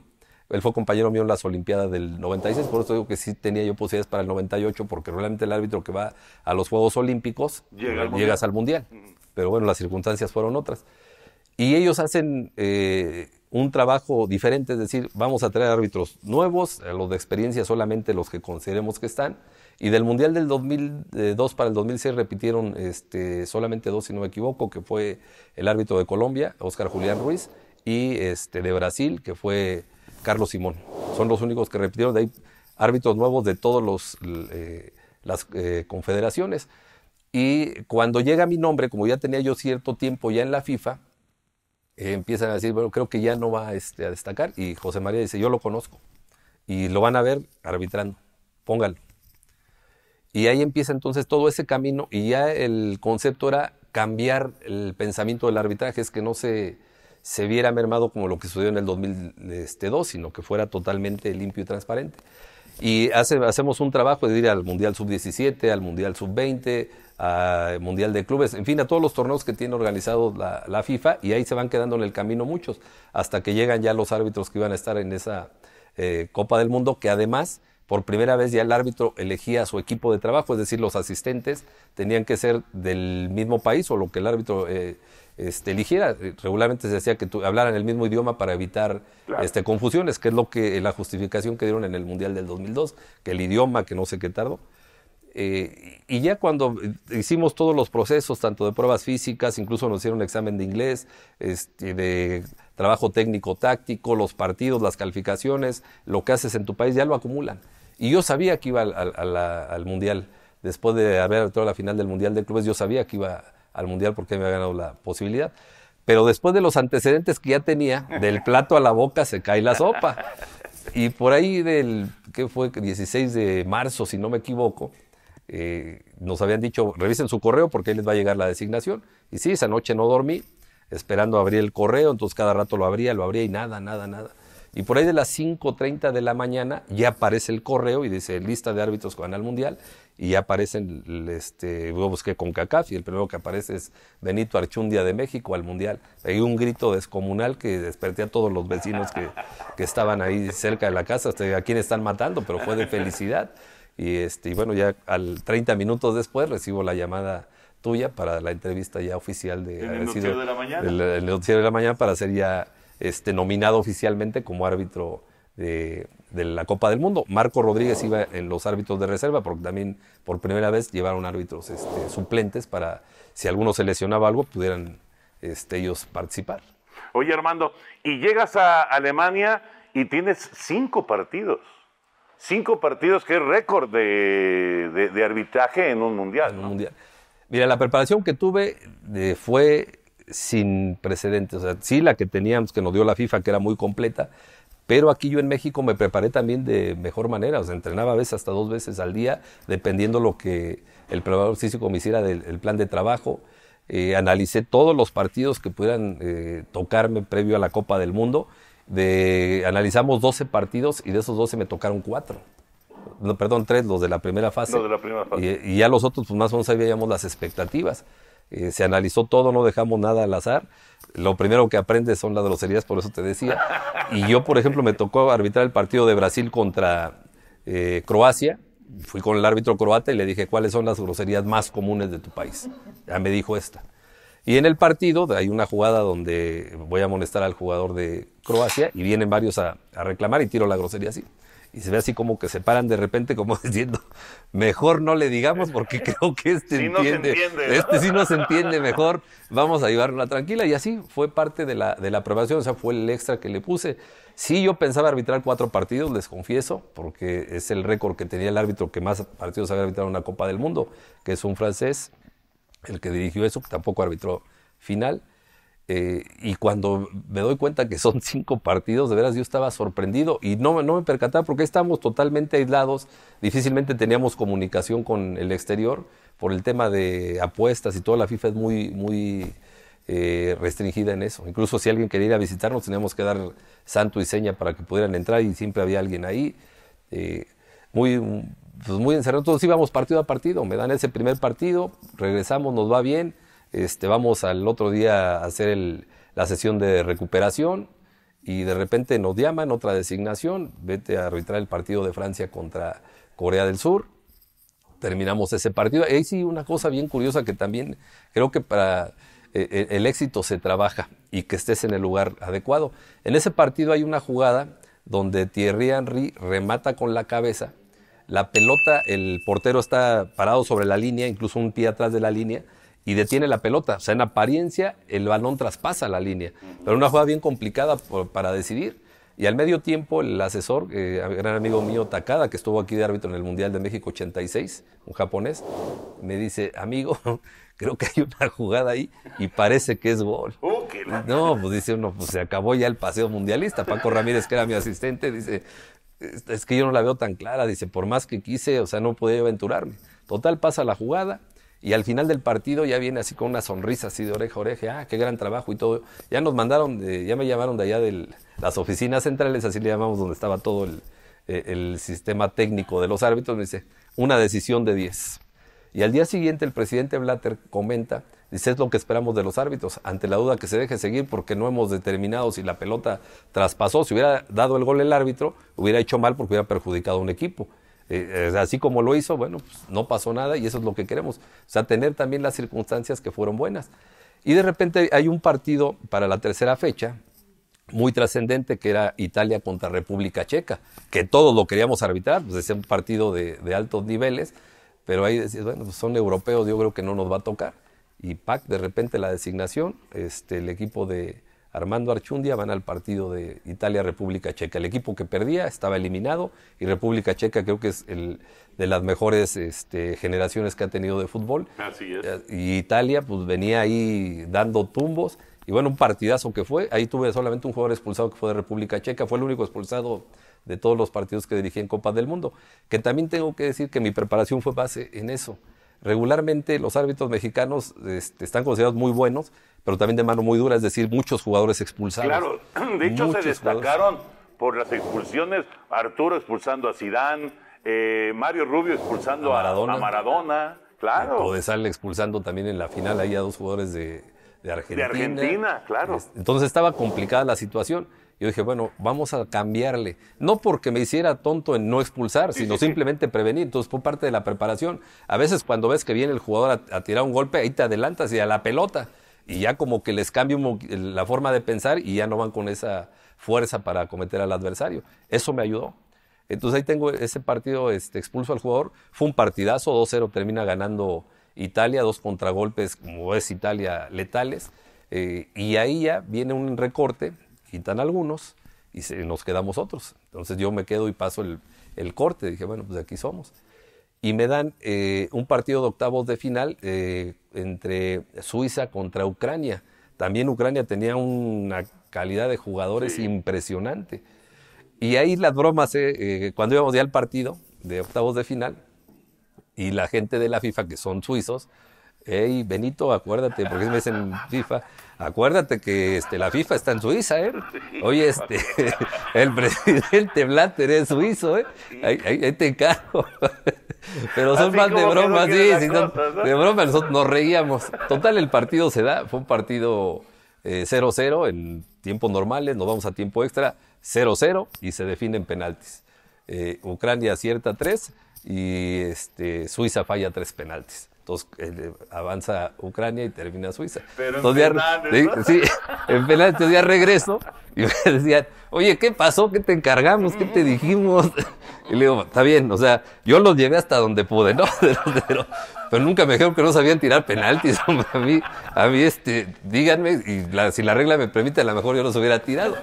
Él fue compañero mío en las Olimpiadas del 96, por eso digo que sí tenía yo posibilidades para el 98, porque realmente el árbitro que va a los Juegos Olímpicos Llega al eh, llegas mundial. al Mundial. Pero bueno, las circunstancias fueron otras. Y ellos hacen un trabajo diferente, es decir, vamos a traer árbitros nuevos, los de experiencia solamente los que consideremos que están, y del Mundial del 2002 para el 2006 repitieron este, solamente dos, si no me equivoco, que fue el árbitro de Colombia, Oscar Julián Ruiz, y este, de Brasil, que fue Carlos Simón. Son los únicos que repitieron. De ahí árbitros nuevos de todas eh, las eh, confederaciones. Y cuando llega mi nombre, como ya tenía yo cierto tiempo ya en la FIFA, eh, empiezan a decir, bueno, creo que ya no va este, a destacar. Y José María dice, yo lo conozco. Y lo van a ver arbitrando. Póngalo. Y ahí empieza entonces todo ese camino y ya el concepto era cambiar el pensamiento del arbitraje, es que no se, se viera mermado como lo que sucedió en el 2002, este, sino que fuera totalmente limpio y transparente. Y hacemos un trabajo de ir al Mundial Sub-17, al Mundial Sub-20, al Mundial de Clubes, en fin, a todos los torneos que tiene organizado la, FIFA y ahí se van quedando en el camino muchos, hasta que llegan ya los árbitros que iban a estar en esa eh, Copa del Mundo, que además por primera vez ya el árbitro elegía su equipo de trabajo, es decir, los asistentes tenían que ser del mismo país o lo que el árbitro eh, este, eligiera. Regularmente se decía que hablaran el mismo idioma para evitar este, confusiones, que es lo que la justificación que dieron en el Mundial del 2002, que el idioma, que no sé qué tardó. Eh, y ya cuando hicimos todos los procesos, tanto de pruebas físicas, incluso nos hicieron un examen de inglés, este, de trabajo técnico táctico, los partidos, las calificaciones, lo que haces en tu país, ya lo acumulan. Y yo sabía que iba al, Mundial. Después de haber entrado la final del Mundial de Clubes, yo sabía que iba al Mundial porque me había ganado la posibilidad. Pero después de los antecedentes que ya tenía, del plato a la boca se cae la sopa. Y por ahí del, ¿qué fue? 16 de marzo, si no me equivoco, eh, nos habían dicho, revisen su correo porque ahí les va a llegar la designación. Y sí, esa noche no dormí, esperando abrir el correo, entonces cada rato lo abría, lo abría y nada, nada, nada. Y por ahí de las 5.30 de la mañana ya aparece el correo y dice lista de árbitros con van al Mundial y ya aparecen, este, yo busqué con CACAF y el primero que aparece es Benito Archundia de México al Mundial. Hay un grito descomunal que desperté a todos los vecinos que, estaban ahí cerca de la casa, hasta a quién están matando, pero fue de felicidad. Y, este, y bueno, ya al 30 minutos después recibo la llamada tuya para la entrevista ya oficial de... El de la mañana. noticiero de la mañana para hacer ya este, nominado oficialmente como árbitro de, la Copa del Mundo. Marco Rodríguez iba en los árbitros de reserva, porque también por primera vez llevaron árbitros este, suplentes para, si alguno se lesionaba algo, pudieran este, ellos participar. Oye, Armando, y llegas a Alemania y tienes cinco partidos. Cinco partidos que es récord de, arbitraje en un mundial. Mira, la preparación que tuve eh, fue sin precedentes. O sea, sí, la que teníamos, que nos dio la FIFA, que era muy completa, pero aquí yo en México me preparé también de mejor manera. O sea, entrenaba a veces hasta dos veces al día, dependiendo lo que el preparador físico me hiciera del plan de trabajo. Eh, analicé todos los partidos que pudieran eh, tocarme previo a la Copa del Mundo. analizamos 12 partidos y de esos 12 me tocaron cuatro. No, perdón, tres. los de la primera fase. Y, ya los otros, pues más o menos sabíamos las expectativas. Eh, se analizó todo, no dejamos nada al azar. Lo primero que aprendes son las groserías, por eso te decía. Y yo, por ejemplo, me tocó arbitrar el partido de Brasil contra eh, Croacia. Fui con el árbitro croata y le dije cuáles son las groserías más comunes de tu país. Ya me dijo esta. Y en el partido hay una jugada donde voy a molestar al jugador de Croacia y vienen varios a reclamar y tiro la grosería así y se ve así como que se paran de repente como diciendo, mejor no le digamos porque creo que este sí entiende, este sí nos entiende mejor, vamos a llevarla tranquila y así fue parte de la, de la aprobación, o sea, fue el extra que le puse. Sí, yo pensaba arbitrar cuatro partidos, les confieso, porque es el récord que tenía el árbitro que más partidos había arbitrado en una Copa del Mundo, que es un francés, el que dirigió eso, que tampoco arbitró final. Eh, y cuando me doy cuenta que son cinco partidos, de veras yo estaba sorprendido y no, me percataba porque estábamos totalmente aislados, difícilmente teníamos comunicación con el exterior por el tema de apuestas y toda la FIFA es muy, eh, restringida en eso. Incluso si alguien quería ir a visitarnos teníamos que dar santo y seña para que pudieran entrar y siempre había alguien ahí. Eh, muy, pues muy encerrado, entonces íbamos partido a partido, me dan ese primer partido, regresamos, nos va bien este, vamos al otro día a hacer la sesión de recuperación y de repente nos llaman otra designación, vete a arbitrar el partido de Francia contra Corea del Sur. Terminamos ese partido. Ahí sí, una cosa bien curiosa que también creo que para eh, eh, el éxito se trabaja y que estés en el lugar adecuado. En ese partido hay una jugada donde Thierry Henry remata con la cabeza. La pelota, el portero está parado sobre la línea, incluso un pie atrás de la línea y detiene la pelota. O sea, en apariencia el balón traspasa la línea, pero una jugada bien complicada para decidir. Y al medio tiempo el asesor, eh, gran amigo mío Takada, que estuvo aquí de árbitro en el Mundial de México 86, un japonés, me dice, amigo, creo que hay una jugada ahí y parece que es gol. Oh, no, pues dice uno, pues se acabó ya el paseo mundialista. Paco Ramírez, que era mi asistente, dice, es que yo no la veo tan clara, dice, por más que quise, o sea, no podía aventurarme. Total, pasa la jugada, y al final del partido ya viene así con una sonrisa así de oreja a oreja, ah, qué gran trabajo y todo. Ya nos mandaron, ya me llamaron de allá de las oficinas centrales, así le llamamos donde estaba todo el, eh, el sistema técnico de los árbitros, me dice, una decisión de 10. Y al día siguiente el presidente Blatter comenta, dice, es lo que esperamos de los árbitros, ante la duda que se deje seguir porque no hemos determinado si la pelota traspasó, si hubiera dado el gol el árbitro, hubiera hecho mal porque hubiera perjudicado a un equipo. Eh, eh, así como lo hizo, bueno, pues, no pasó nada y eso es lo que queremos. O sea, tener también las circunstancias que fueron buenas. Y de repente hay un partido para la tercera fecha muy trascendente que era Italia contra República Checa, que todos lo queríamos arbitrar, pues es un partido de, altos niveles, pero ahí decís, bueno, pues, son europeos, yo creo que no nos va a tocar. Y PAC de repente la designación, este, el equipo de, Armando Archundia van al partido de Italia-República Checa. El equipo que perdía estaba eliminado y República Checa creo que es de las mejores este, generaciones que ha tenido de fútbol. Así es. Eh, y Italia pues venía ahí dando tumbos y bueno, un partidazo que fue. Ahí tuve solamente un jugador expulsado que fue de República Checa, fue el único expulsado de todos los partidos que dirigí en Copa del Mundo. Que también tengo que decir que mi preparación fue base en eso regularmente los árbitros mexicanos este, están considerados muy buenos pero también de mano muy dura, es decir, muchos jugadores expulsados. Claro, de hecho se destacaron por las expulsiones, Arturo expulsando a Sidán, eh, Mario Rubio expulsando a Maradona, a Maradona claro. Sal expulsando también en la final ahí a dos jugadores de, Argentina. De Argentina, claro. Entonces estaba complicada la situación. Yo dije, bueno, vamos a cambiarle. No porque me hiciera tonto en no expulsar, sino simplemente prevenir. Entonces por parte de la preparación. A veces cuando ves que viene el jugador a, tirar un golpe, ahí te adelantas y a la pelota y ya como que les cambia la forma de pensar y ya no van con esa fuerza para acometer al adversario. Eso me ayudó. Entonces ahí tengo ese partido, este, expulso al jugador. Fue un partidazo, 2-0 termina ganando Italia, dos contragolpes, como es Italia, letales. Eh, y ahí ya viene un recorte, quitan algunos y nos quedamos otros. Entonces yo me quedo y paso el, corte. Dije, bueno, pues aquí somos y me dan eh, un partido de octavos de final eh, entre Suiza contra Ucrania. También Ucrania tenía una calidad de jugadores impresionante. Y ahí las bromas, eh, eh, cuando íbamos ya al partido de octavos de final, y la gente de la FIFA, que son suizos, hey, Benito, acuérdate, porque me dicen FIFA, acuérdate que este, la FIFA está en Suiza, ¿eh? Oye, este, el presidente Blatter es suizo, ¿eh? Ahí, te cago Pero son más de bromas, sí, de bromas, nosotros nos reíamos. Total, el partido se da, fue un partido 0-0 eh, en tiempos normales, nos vamos a tiempo extra, 0-0 y se definen penaltis. Eh, Ucrania acierta 3 y este, Suiza falla 3 penaltis. Entonces eh, avanza Ucrania y termina Suiza. Pero entonces, en sí, en penales, entonces ya regreso y me decían, oye, ¿qué pasó? ¿Qué te encargamos? ¿Qué te dijimos? Y le digo, está bien, o sea, yo los llevé hasta donde pude, ¿no? Pero, nunca me dijeron que no sabían tirar penaltis. A mí, a mí este, díganme, y si la regla me permite, a lo mejor yo los hubiera tirado.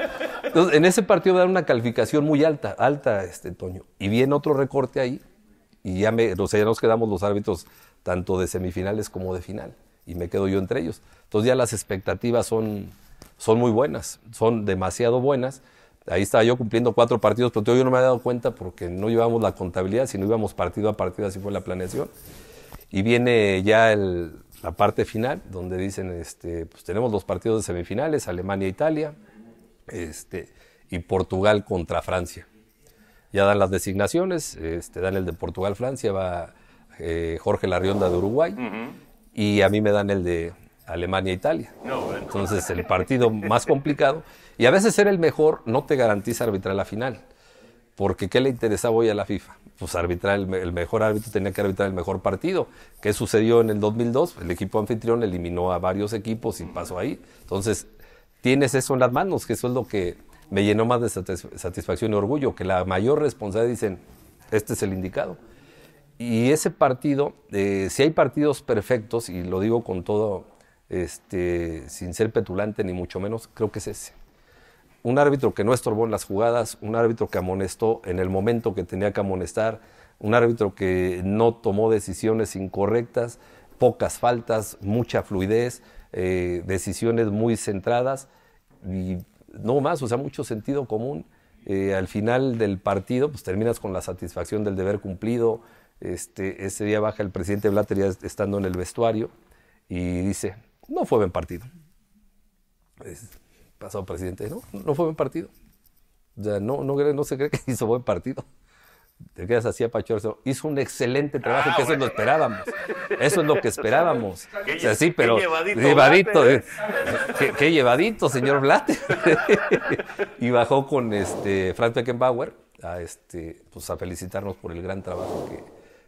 Entonces, en ese partido me dan una calificación muy alta, alta, este, Toño. Y viene otro recorte ahí, y ya, me, o sea, ya nos quedamos los árbitros tanto de semifinales como de final, y me quedo yo entre ellos. Entonces ya las expectativas son, son muy buenas, son demasiado buenas. Ahí estaba yo cumpliendo cuatro partidos, pero yo no me había dado cuenta porque no llevamos la contabilidad, sino íbamos partido a partido, así fue la planeación. Y viene ya la parte final, donde dicen, este, pues tenemos los partidos de semifinales, Alemania Italia, este, y Portugal contra Francia. Ya dan las designaciones, este, dan el de Portugal-Francia, va eh, Jorge Larrionda de Uruguay y a mí me dan el de Alemania-Italia. E Entonces el partido más complicado y a veces ser el mejor no te garantiza arbitrar la final. Porque ¿qué le interesaba hoy a la FIFA? Pues arbitrar el, mejor árbitro tenía que arbitrar el mejor partido. ¿Qué sucedió en el 2002? Pues el equipo anfitrión eliminó a varios equipos y pasó ahí. Entonces tienes eso en las manos, que eso es lo que me llenó más de satisfacción y orgullo, que la mayor responsabilidad dicen, este es el indicado y ese partido, eh, si hay partidos perfectos, y lo digo con todo, este, sin ser petulante ni mucho menos, creo que es ese. Un árbitro que no estorbó en las jugadas, un árbitro que amonestó en el momento que tenía que amonestar, un árbitro que no tomó decisiones incorrectas, pocas faltas, mucha fluidez, eh, decisiones muy centradas y no más, o sea, mucho sentido común. Eh, al final del partido, pues terminas con la satisfacción del deber cumplido, este, ese día baja el presidente Blatter ya estando en el vestuario y dice, no fue buen partido. Pasó pasado presidente, no, no fue buen partido. Ya no, no, se cree que hizo buen partido. Te quedas así pachorzo. Hizo un excelente trabajo, ah, que eso lo esperábamos. Eso es lo que esperábamos. sí, pero. Qué llevadito. Eh. qué, llevadito, señor Blatter. y bajó con este, Frank Beckenbauer a, este, pues, a felicitarnos por el gran trabajo que,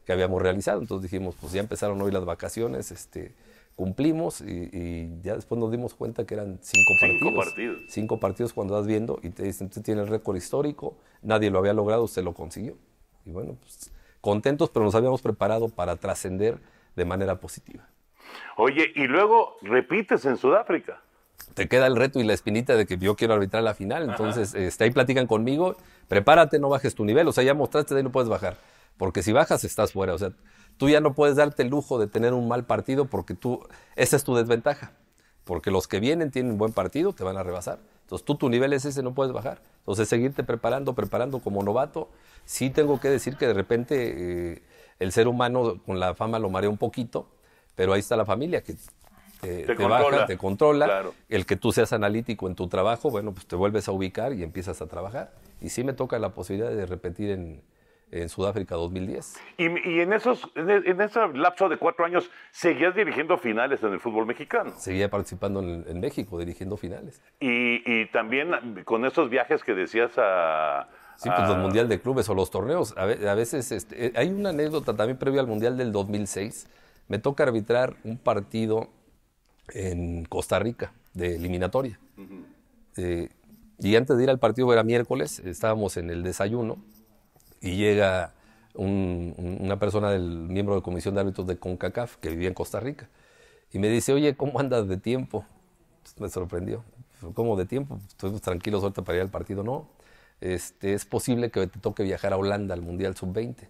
que habíamos realizado. Entonces dijimos, pues ya empezaron hoy las vacaciones, este, cumplimos y, ya después nos dimos cuenta que eran cinco, cinco partidos. Cinco partidos cuando vas viendo y te dicen, usted tiene el récord histórico, nadie lo había logrado, usted lo consiguió. Y bueno, pues contentos, pero nos habíamos preparado para trascender de manera positiva. Oye, y luego repites en Sudáfrica. Te queda el reto y la espinita de que yo quiero arbitrar la final, entonces está ahí platican conmigo, prepárate, no bajes tu nivel, o sea, ya mostraste, de ahí no puedes bajar. Porque si bajas estás fuera. O sea, tú ya no puedes darte el lujo de tener un mal partido porque tú, esa es tu desventaja. Porque los que vienen tienen un buen partido, te van a rebasar. Entonces tú tu nivel es ese, no puedes bajar. Entonces seguirte preparando, preparando como novato. Sí tengo que decir que de repente eh, el ser humano con la fama lo marea un poquito, pero ahí está la familia que te, controla. Baja, te controla. El que tú seas analítico en tu trabajo, bueno, pues te vuelves a ubicar y empiezas a trabajar. Y sí me toca la posibilidad de repetir en, en Sudáfrica 2010. Y, en, esos, ese lapso de cuatro años, ¿seguías dirigiendo finales en el fútbol mexicano? Seguía participando en, México, dirigiendo finales. Y, también con esos viajes que decías a... Sí, pues los Mundial de Clubes o los torneos. A, veces este, eh, hay una anécdota también previa al Mundial del 2006. Me toca arbitrar un partido en Costa Rica de eliminatoria. Eh, y antes de ir al partido, era miércoles, estábamos en el desayuno y llega una persona del miembro de comisión de árbitros de CONCACAF que vivía en Costa Rica y me dice, oye, ¿cómo andas de tiempo? me sorprendió. ¿Cómo de tiempo? ¿Estamos tranquilos ahorita para ir al partido. No, este, es posible que te toque viajar a Holanda al Mundial Sub-20.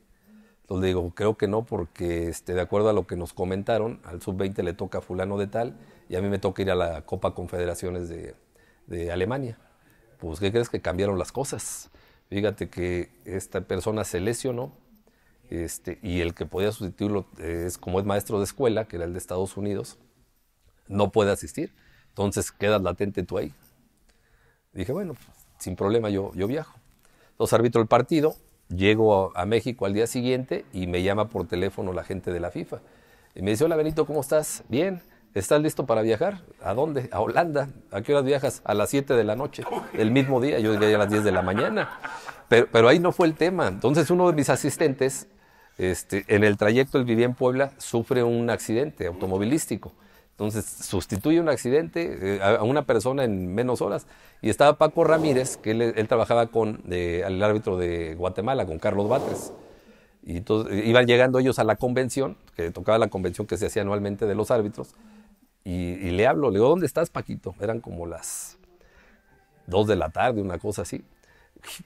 Entonces digo, creo que no, porque este, de acuerdo a lo que nos comentaron, al Sub-20 le toca a fulano de tal y a mí me toca ir a la Copa Confederaciones de, de Alemania. Pues, ¿qué crees que cambiaron las cosas? Fíjate que esta persona se lesionó este, y el que podía sustituirlo, eh, es, como es maestro de escuela, que era el de Estados Unidos, no puede asistir. Entonces quedas latente tú ahí. Dije, bueno, pues, sin problema, yo, yo viajo. Entonces arbitro el partido, llego a, México al día siguiente y me llama por teléfono la gente de la FIFA. Y me dice, hola Benito, ¿cómo estás? Bien. ¿Estás listo para viajar? ¿A dónde? ¿A Holanda? ¿A qué horas viajas? A las 7 de la noche, el mismo día, yo diría a las 10 de la mañana. Pero, ahí no fue el tema. Entonces uno de mis asistentes, este, en el trayecto, él vivía en Puebla, sufre un accidente automovilístico. Entonces sustituye un accidente eh, a una persona en menos horas. Y estaba Paco Ramírez, que él, trabajaba con el eh, árbitro de Guatemala, con Carlos Batres. Y entonces, iban llegando ellos a la convención, que tocaba la convención que se hacía anualmente de los árbitros y, le hablo, le digo, ¿dónde estás, Paquito? Eran como las 2 de la tarde, una cosa así.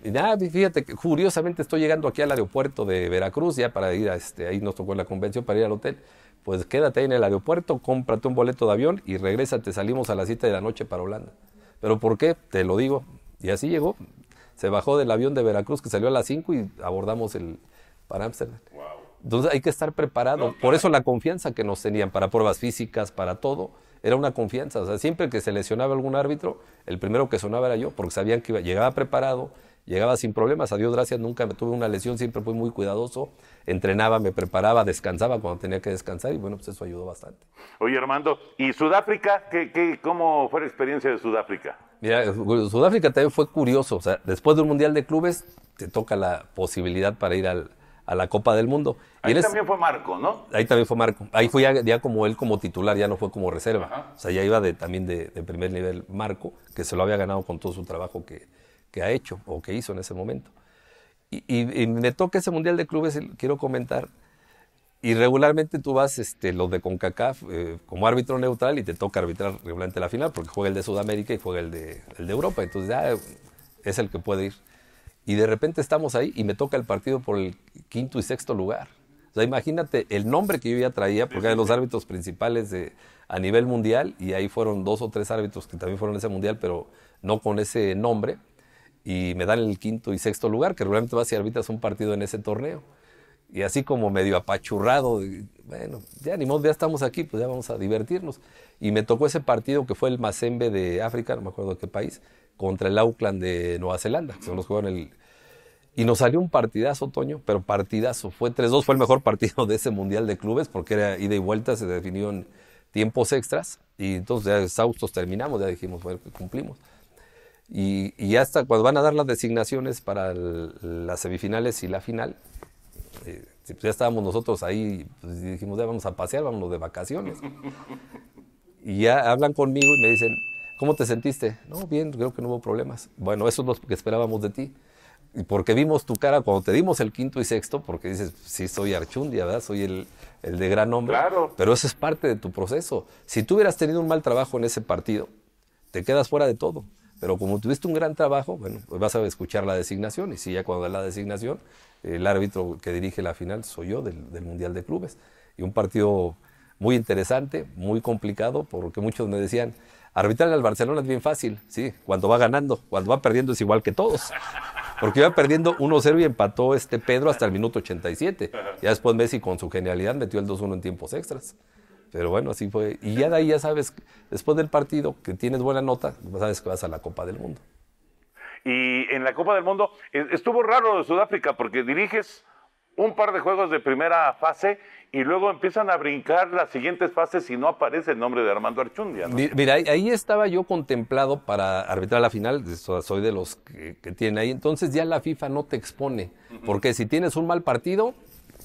Y nada, fíjate, que curiosamente estoy llegando aquí al aeropuerto de Veracruz, ya para ir a este, ahí nos tocó la convención para ir al hotel. Pues quédate ahí en el aeropuerto, cómprate un boleto de avión y regrésate, salimos a las 7 de la noche para Holanda. ¿Pero por qué? Te lo digo. Y así llegó. Se bajó del avión de Veracruz que salió a las 5 y abordamos el, para Ámsterdam. Entonces hay que estar preparado. Por eso la confianza que nos tenían para pruebas físicas, para todo, era una confianza. O sea, siempre que se lesionaba algún árbitro, el primero que sonaba era yo, porque sabían que llegaba preparado, llegaba sin problemas. A Dios gracias, nunca me tuve una lesión, siempre fui muy cuidadoso. Entrenaba, me preparaba, descansaba cuando tenía que descansar y bueno, pues eso ayudó bastante. Oye, Armando, ¿y Sudáfrica? cómo fue la experiencia de Sudáfrica? Mira, Sudáfrica también fue curioso. O sea, después de un Mundial de Clubes, te toca la posibilidad para ir al a la Copa del Mundo. Ahí también fue Marco, ¿no? Ahí también fue Marco. Ahí fue ya, como él como titular, ya no fue como reserva. O sea, ya iba de, también de, primer nivel Marco, que se lo había ganado con todo su trabajo que, ha hecho o que hizo en ese momento. Y, me toca ese Mundial de Clubes, quiero comentar. Y regularmente tú vas, este, los de CONCACAF, eh, como árbitro neutral y te toca arbitrar regularmente la final porque juega el de Sudamérica y juega el de, el de Europa. Entonces ya es el que puede ir y de repente estamos ahí y me toca el partido por el quinto y sexto lugar. O sea, imagínate el nombre que yo ya traía, porque eran los árbitros principales de, a nivel mundial, y ahí fueron dos o tres árbitros que también fueron a ese mundial, pero no con ese nombre, y me dan el quinto y sexto lugar, que realmente vas y arbitras un partido en ese torneo. Y así como medio apachurrado, bueno, ya ni modo, ya estamos aquí, pues ya vamos a divertirnos. Y me tocó ese partido que fue el Mazembe de África, no me acuerdo de qué país, contra el Auckland de Nueva Zelanda, que son los que jugaron el y nos salió un partidazo, Toño, pero partidazo. Fue 3-2, fue el mejor partido de ese Mundial de Clubes porque era ida y vuelta, se definieron tiempos extras. Y entonces ya exhaustos terminamos, ya dijimos, bueno, cumplimos. Y, y hasta cuando van a dar las designaciones para las semifinales y la final, eh, pues ya estábamos nosotros ahí pues, y dijimos, ya vamos a pasear, vámonos de vacaciones. Y ya hablan conmigo y me dicen, ¿cómo te sentiste? No, bien, creo que no hubo problemas. Bueno, eso es lo que esperábamos de ti porque vimos tu cara cuando te dimos el quinto y sexto, porque dices, sí, soy Archundia, ¿verdad? Soy el, el de gran hombre Claro. Pero eso es parte de tu proceso. Si tú hubieras tenido un mal trabajo en ese partido, te quedas fuera de todo. Pero como tuviste un gran trabajo, bueno, pues vas a escuchar la designación. Y si ya cuando da la designación, el árbitro que dirige la final soy yo del, del Mundial de Clubes. Y un partido muy interesante, muy complicado, porque muchos me decían, arbitrar al Barcelona es bien fácil, sí, cuando va ganando, cuando va perdiendo es igual que todos. Porque iba perdiendo 1-0 y empató este Pedro hasta el minuto 87. Ya después Messi con su genialidad metió el 2-1 en tiempos extras. Pero bueno, así fue. Y ya de ahí ya sabes, después del partido que tienes buena nota, sabes que vas a la Copa del Mundo. Y en la Copa del Mundo eh, estuvo raro de Sudáfrica porque diriges un par de juegos de primera fase y luego empiezan a brincar las siguientes fases y no aparece el nombre de Armando Archundia. Mira, ahí estaba yo contemplado para arbitrar la final, soy de los que, tienen ahí, entonces ya la FIFA no te expone, porque si tienes un mal partido...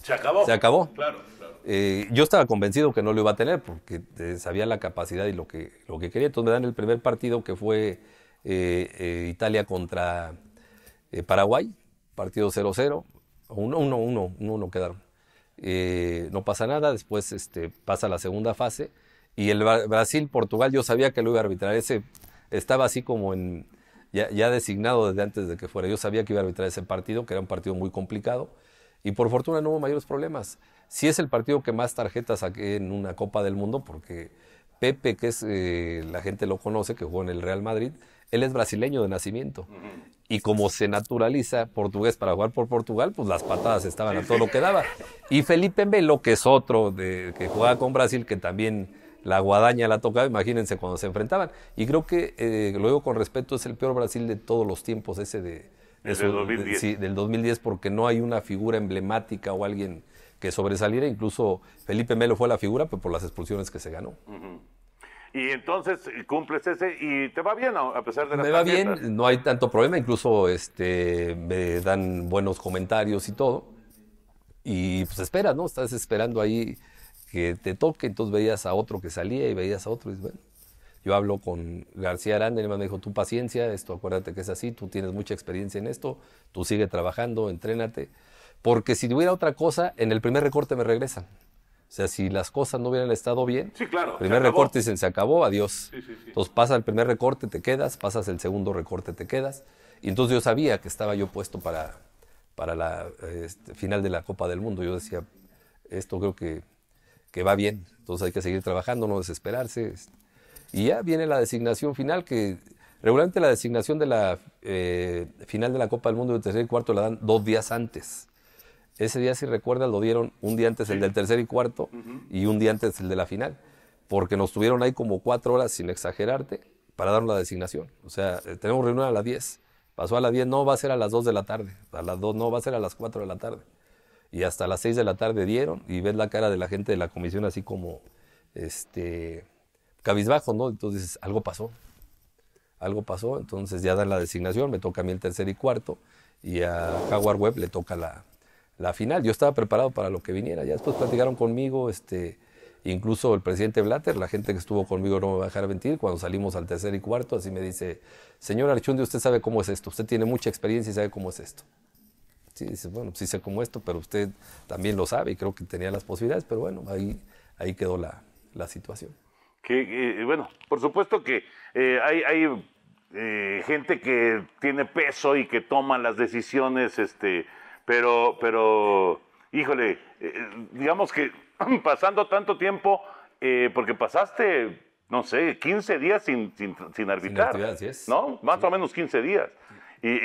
Se acabó. Se acabó. Claro. Eh, yo estaba convencido que no lo iba a tener porque eh, sabía la capacidad y lo que, lo que quería. Entonces me dan el primer partido que fue eh, Italia contra Paraguay, partido 0-0, 1-1, 1-1 quedaron. Eh, no pasa nada, después este, pasa la segunda fase. Y el Brasil-Portugal yo sabía que lo iba a arbitrar, ese estaba así como ya, designado desde antes de que fuera. Yo sabía que iba a arbitrar ese partido, que era un partido muy complicado, y por fortuna no hubo mayores problemas. si es el partido que más tarjetas saqué en una Copa del Mundo, porque Pepe, que es, eh, la gente lo conoce, que jugó en el Real Madrid, él es brasileño de nacimiento. Y como se naturaliza portugués para jugar por Portugal, pues las patadas estaban a todo lo que daba. Y Felipe Melo, que es otro de, que jugaba con Brasil, que también la guadaña la tocaba, imagínense cuando se enfrentaban. Y creo que, eh, lo digo con respeto, es el peor Brasil de todos los tiempos, ese de, del 2010, porque no hay una figura emblemática o alguien que sobresaliera. Incluso Felipe Melo fue la figura pues, por las expulsiones que se ganó y entonces eh, cumples ese y te va bien a pesar de la Me va bien, no hay tanto problema, incluso este, me dan buenos comentarios y todo. Y pues espera ¿no? Estás esperando ahí que te toque, entonces veías a otro que salía y veías a otro y bueno. Yo hablo con García Aranda y me dijo, tu paciencia, esto acuérdate que es así, tú tienes mucha experiencia en esto, tú sigue trabajando, entrénate. Porque si tuviera otra cosa, en el primer recorte me regresan. O sea, si las cosas no hubieran estado bien, el primer recorte se acabó, adiós. entonces pasa el primer recorte, te quedas, pasas el segundo recorte, te quedas. Y entonces yo sabía que estaba yo puesto para, para la este, final de la Copa del Mundo. Yo decía, esto creo que, que va bien, entonces hay que seguir trabajando, no desesperarse. Este. Y ya viene la designación final, que regularmente la designación de la eh, final de la Copa del Mundo de tercer y cuarto la dan dos días antes. Ese día, si recuerdas, lo dieron un día antes el del tercer y cuarto y un día antes el de la final, porque nos tuvieron ahí como cuatro horas, sin exagerarte, para darnos la designación. O sea, eh, tenemos reunión a las diez. Pasó a las 10, no va a ser a las dos de la tarde. A las dos no va a ser a las cuatro de la tarde. Y hasta las seis de la tarde dieron y ves la cara de la gente de la comisión así como este, cabizbajo, ¿no? Entonces dices, algo pasó. Algo pasó, entonces ya dan la designación, me toca a mí el tercer y cuarto y a Jaguar Web le toca la, la final. Yo estaba preparado para lo que viniera. Ya después platicaron conmigo, este, incluso el presidente Blatter, la gente que estuvo conmigo no me va a dejar mentir, cuando salimos al tercer y cuarto, así me dice, señor Archundi, usted sabe cómo es esto, usted tiene mucha experiencia y sabe cómo es esto. Sí, dice, bueno, sí sé cómo es esto, pero usted también lo sabe y creo que tenía las posibilidades, pero bueno, ahí, ahí quedó la, situación. Que, bueno, por supuesto que eh, hay, eh, gente que tiene peso y que toma las decisiones, este, pero, pero, híjole, eh, digamos que pasando tanto tiempo, eh, porque pasaste, no sé, 15 días sin, sin, sin arbitrar. ¿No? Más o menos 15 días. Y,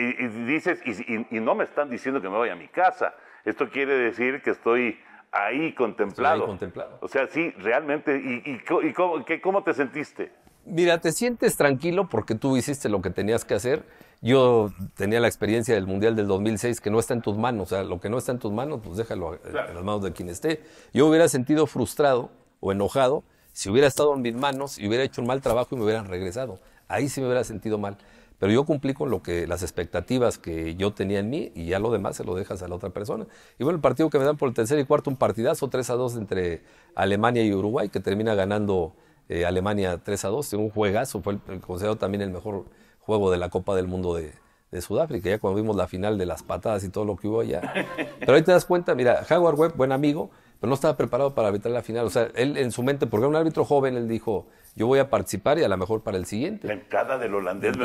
dices, y, no me están diciendo que me vaya a mi casa. Esto quiere decir que estoy ahí contemplado. contemplado. O sea, sí, realmente. ¿Y, cómo, qué, cómo te sentiste? Mira, te sientes tranquilo porque tú hiciste lo que tenías que hacer yo tenía la experiencia del Mundial del 2006 que no está en tus manos, o sea, lo que no está en tus manos, pues déjalo eh, en las manos de quien esté. Yo hubiera sentido frustrado o enojado si hubiera estado en mis manos y hubiera hecho un mal trabajo y me hubieran regresado. Ahí sí me hubiera sentido mal. Pero yo cumplí con lo que las expectativas que yo tenía en mí y ya lo demás se lo dejas a la otra persona. Y bueno, el partido que me dan por el tercer y cuarto, un partidazo 3 a 2 entre Alemania y Uruguay, que termina ganando eh, Alemania 3 a 2. Un juegazo, fue el, considerado también el mejor juego de la Copa del Mundo de, Sudáfrica, ya cuando vimos la final de las patadas y todo lo que hubo allá. Pero ahí te das cuenta, mira, Jaguar Webb, buen amigo, pero no estaba preparado para arbitrar la final. O sea, él en su mente, porque era un árbitro joven, él dijo, yo voy a participar y a lo mejor para el siguiente. La entrada del holandés,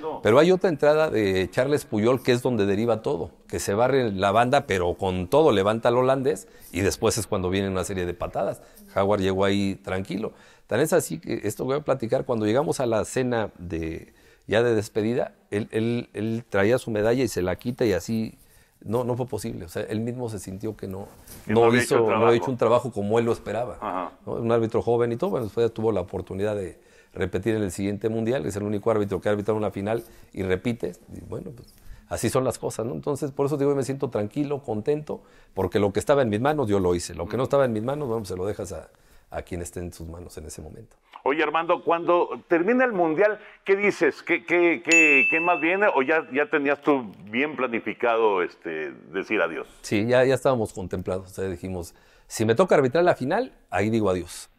la Pero hay otra entrada de Charles Puyol que es donde deriva todo, que se barre la banda, pero con todo levanta al holandés y después es cuando viene una serie de patadas. Jaguar llegó ahí tranquilo. Tan es así que esto voy a platicar, cuando llegamos a la cena de ya de despedida, él, él, él, traía su medalla y se la quita y así no, no fue posible. O sea, él mismo se sintió que no, no, hizo, no un trabajo como él lo esperaba. Un árbitro joven y todo, bueno, después tuvo la oportunidad de repetir en el siguiente mundial, es el único árbitro que ha arbitrado una final y repite. bueno, pues, así son las cosas, ¿no? Entonces, por eso digo, me siento tranquilo, contento, porque lo que estaba en mis manos yo lo hice. Lo que no estaba en mis manos, bueno, se lo dejas a, a quien esté en sus manos en ese momento. Oye, Armando, cuando termina el Mundial, ¿qué dices? ¿Qué, más viene? ¿O ya, tenías tú bien planificado este, decir adiós? Sí, ya, ya estábamos contemplados. O sea, dijimos, si me toca arbitrar la final, ahí digo adiós.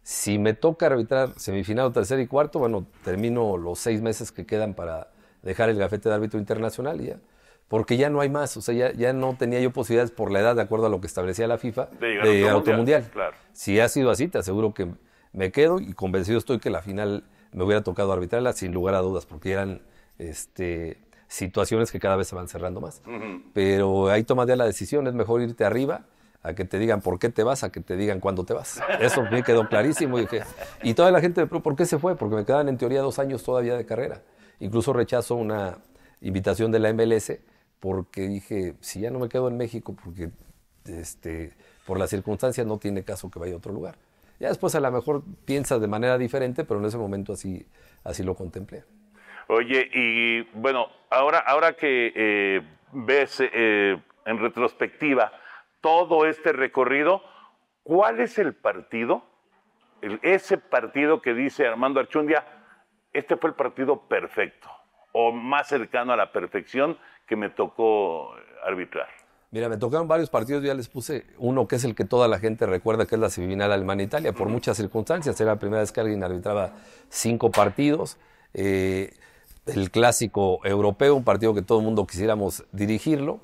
Si me toca arbitrar semifinal, tercer y cuarto, bueno, termino los seis meses que quedan para dejar el gafete de árbitro internacional ya porque ya no hay más, o sea, ya, no tenía yo posibilidades por la edad, de acuerdo a lo que establecía la FIFA, de mundial. Si ha sido así, te aseguro que me quedo y convencido estoy que la final me hubiera tocado arbitrarla sin lugar a dudas, porque eran este, situaciones que cada vez se van cerrando más. Pero ahí tomas ya la decisión, es mejor irte arriba a que te digan por qué te vas, a que te digan cuándo te vas. Eso me quedó clarísimo. Y, y toda la gente me preguntó, ¿por qué se fue? Porque me quedan en teoría dos años todavía de carrera. Incluso rechazo una invitación de la MLS porque dije, si ya no me quedo en México, porque este, por las circunstancias no tiene caso que vaya a otro lugar. Ya después a lo mejor piensas de manera diferente, pero en ese momento así, así lo contemplé. Oye, y bueno, ahora, ahora que eh, ves eh, en retrospectiva todo este recorrido, ¿cuál es el partido? ese partido que dice Armando Archundia, este fue el partido perfecto o más cercano a la perfección que me tocó arbitrar. Mira, me tocaron varios partidos, ya les puse uno que es el que toda la gente recuerda, que es la semifinal Alemania-Italia, por muchas circunstancias. Era la primera vez que alguien arbitraba cinco partidos. Eh, el clásico europeo, un partido que todo el mundo quisiéramos dirigirlo.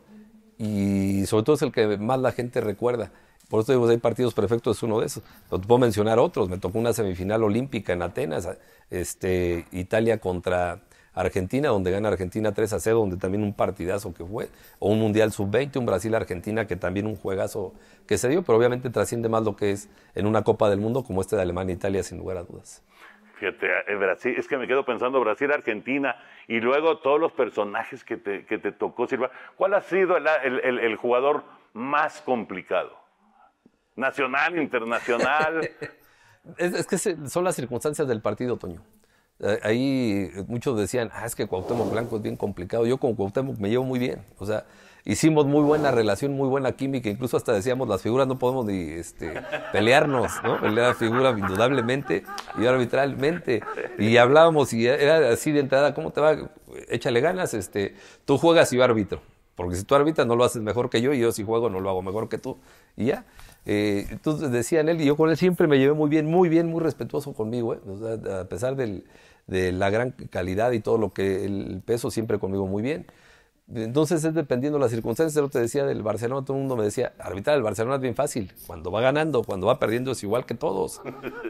Y sobre todo es el que más la gente recuerda. Por eso digo, hay partidos perfectos, es uno de esos. No te puedo mencionar otros. Me tocó una semifinal olímpica en Atenas, este, Italia contra Argentina, donde gana Argentina 3 a 0, donde también un partidazo que fue, o un Mundial sub-20, un Brasil-Argentina, que también un juegazo que se dio, pero obviamente trasciende más lo que es en una Copa del Mundo como este de Alemania-Italia, sin lugar a dudas. Fíjate, eh, es que me quedo pensando Brasil, Argentina y luego todos los personajes que te, tocó Silva. ¿Cuál ha sido el, jugador más complicado? Nacional, internacional. es, que son las circunstancias del partido, Toño. Eh, ahí eh, muchos decían, ah, es que Cuauhtémoc Blanco es bien complicado. Yo con Cuauhtémoc me llevo muy bien. O sea, hicimos muy buena relación, muy buena química. Incluso hasta decíamos, las figuras no podemos ni este, pelearnos, ¿no? Pelear figura indudablemente y arbitralmente. Y hablábamos y era así de entrada, ¿cómo te va? Échale ganas, este, tú juegas y yo árbitro. Porque si tú arbitras no lo haces mejor que yo y yo si juego no lo hago mejor que tú. Y ya. Eh, entonces decían él y yo con él siempre me llevé muy bien, muy bien, muy respetuoso conmigo, a pesar del, de la gran calidad y todo lo que el peso siempre conmigo muy bien. Entonces es dependiendo de las circunstancias. Yo te decía del Barcelona, todo el mundo me decía, arbitrar el Barcelona es bien fácil. Cuando va ganando, cuando va perdiendo es igual que todos.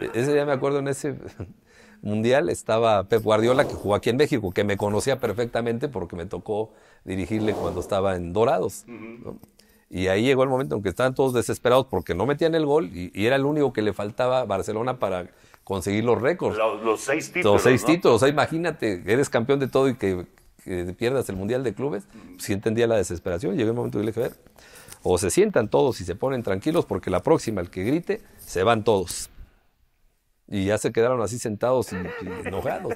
E-, ese día me acuerdo en ese mundial estaba Pep Guardiola que jugó aquí en México, que me conocía perfectamente porque me tocó dirigirle cuando estaba en Dorados. Y ahí llegó el momento en que estaban todos desesperados porque no metían el gol y, era el único que le faltaba Barcelona para conseguir los récords. Los, seis títulos. Los seis imagínate, eres campeón de todo y que, pierdas el Mundial de Clubes. si mm. sí entendía la desesperación. Llegó el momento de le ver. O se sientan todos y se ponen tranquilos porque la próxima, el que grite, se van todos. Y ya se quedaron así sentados y, enojados.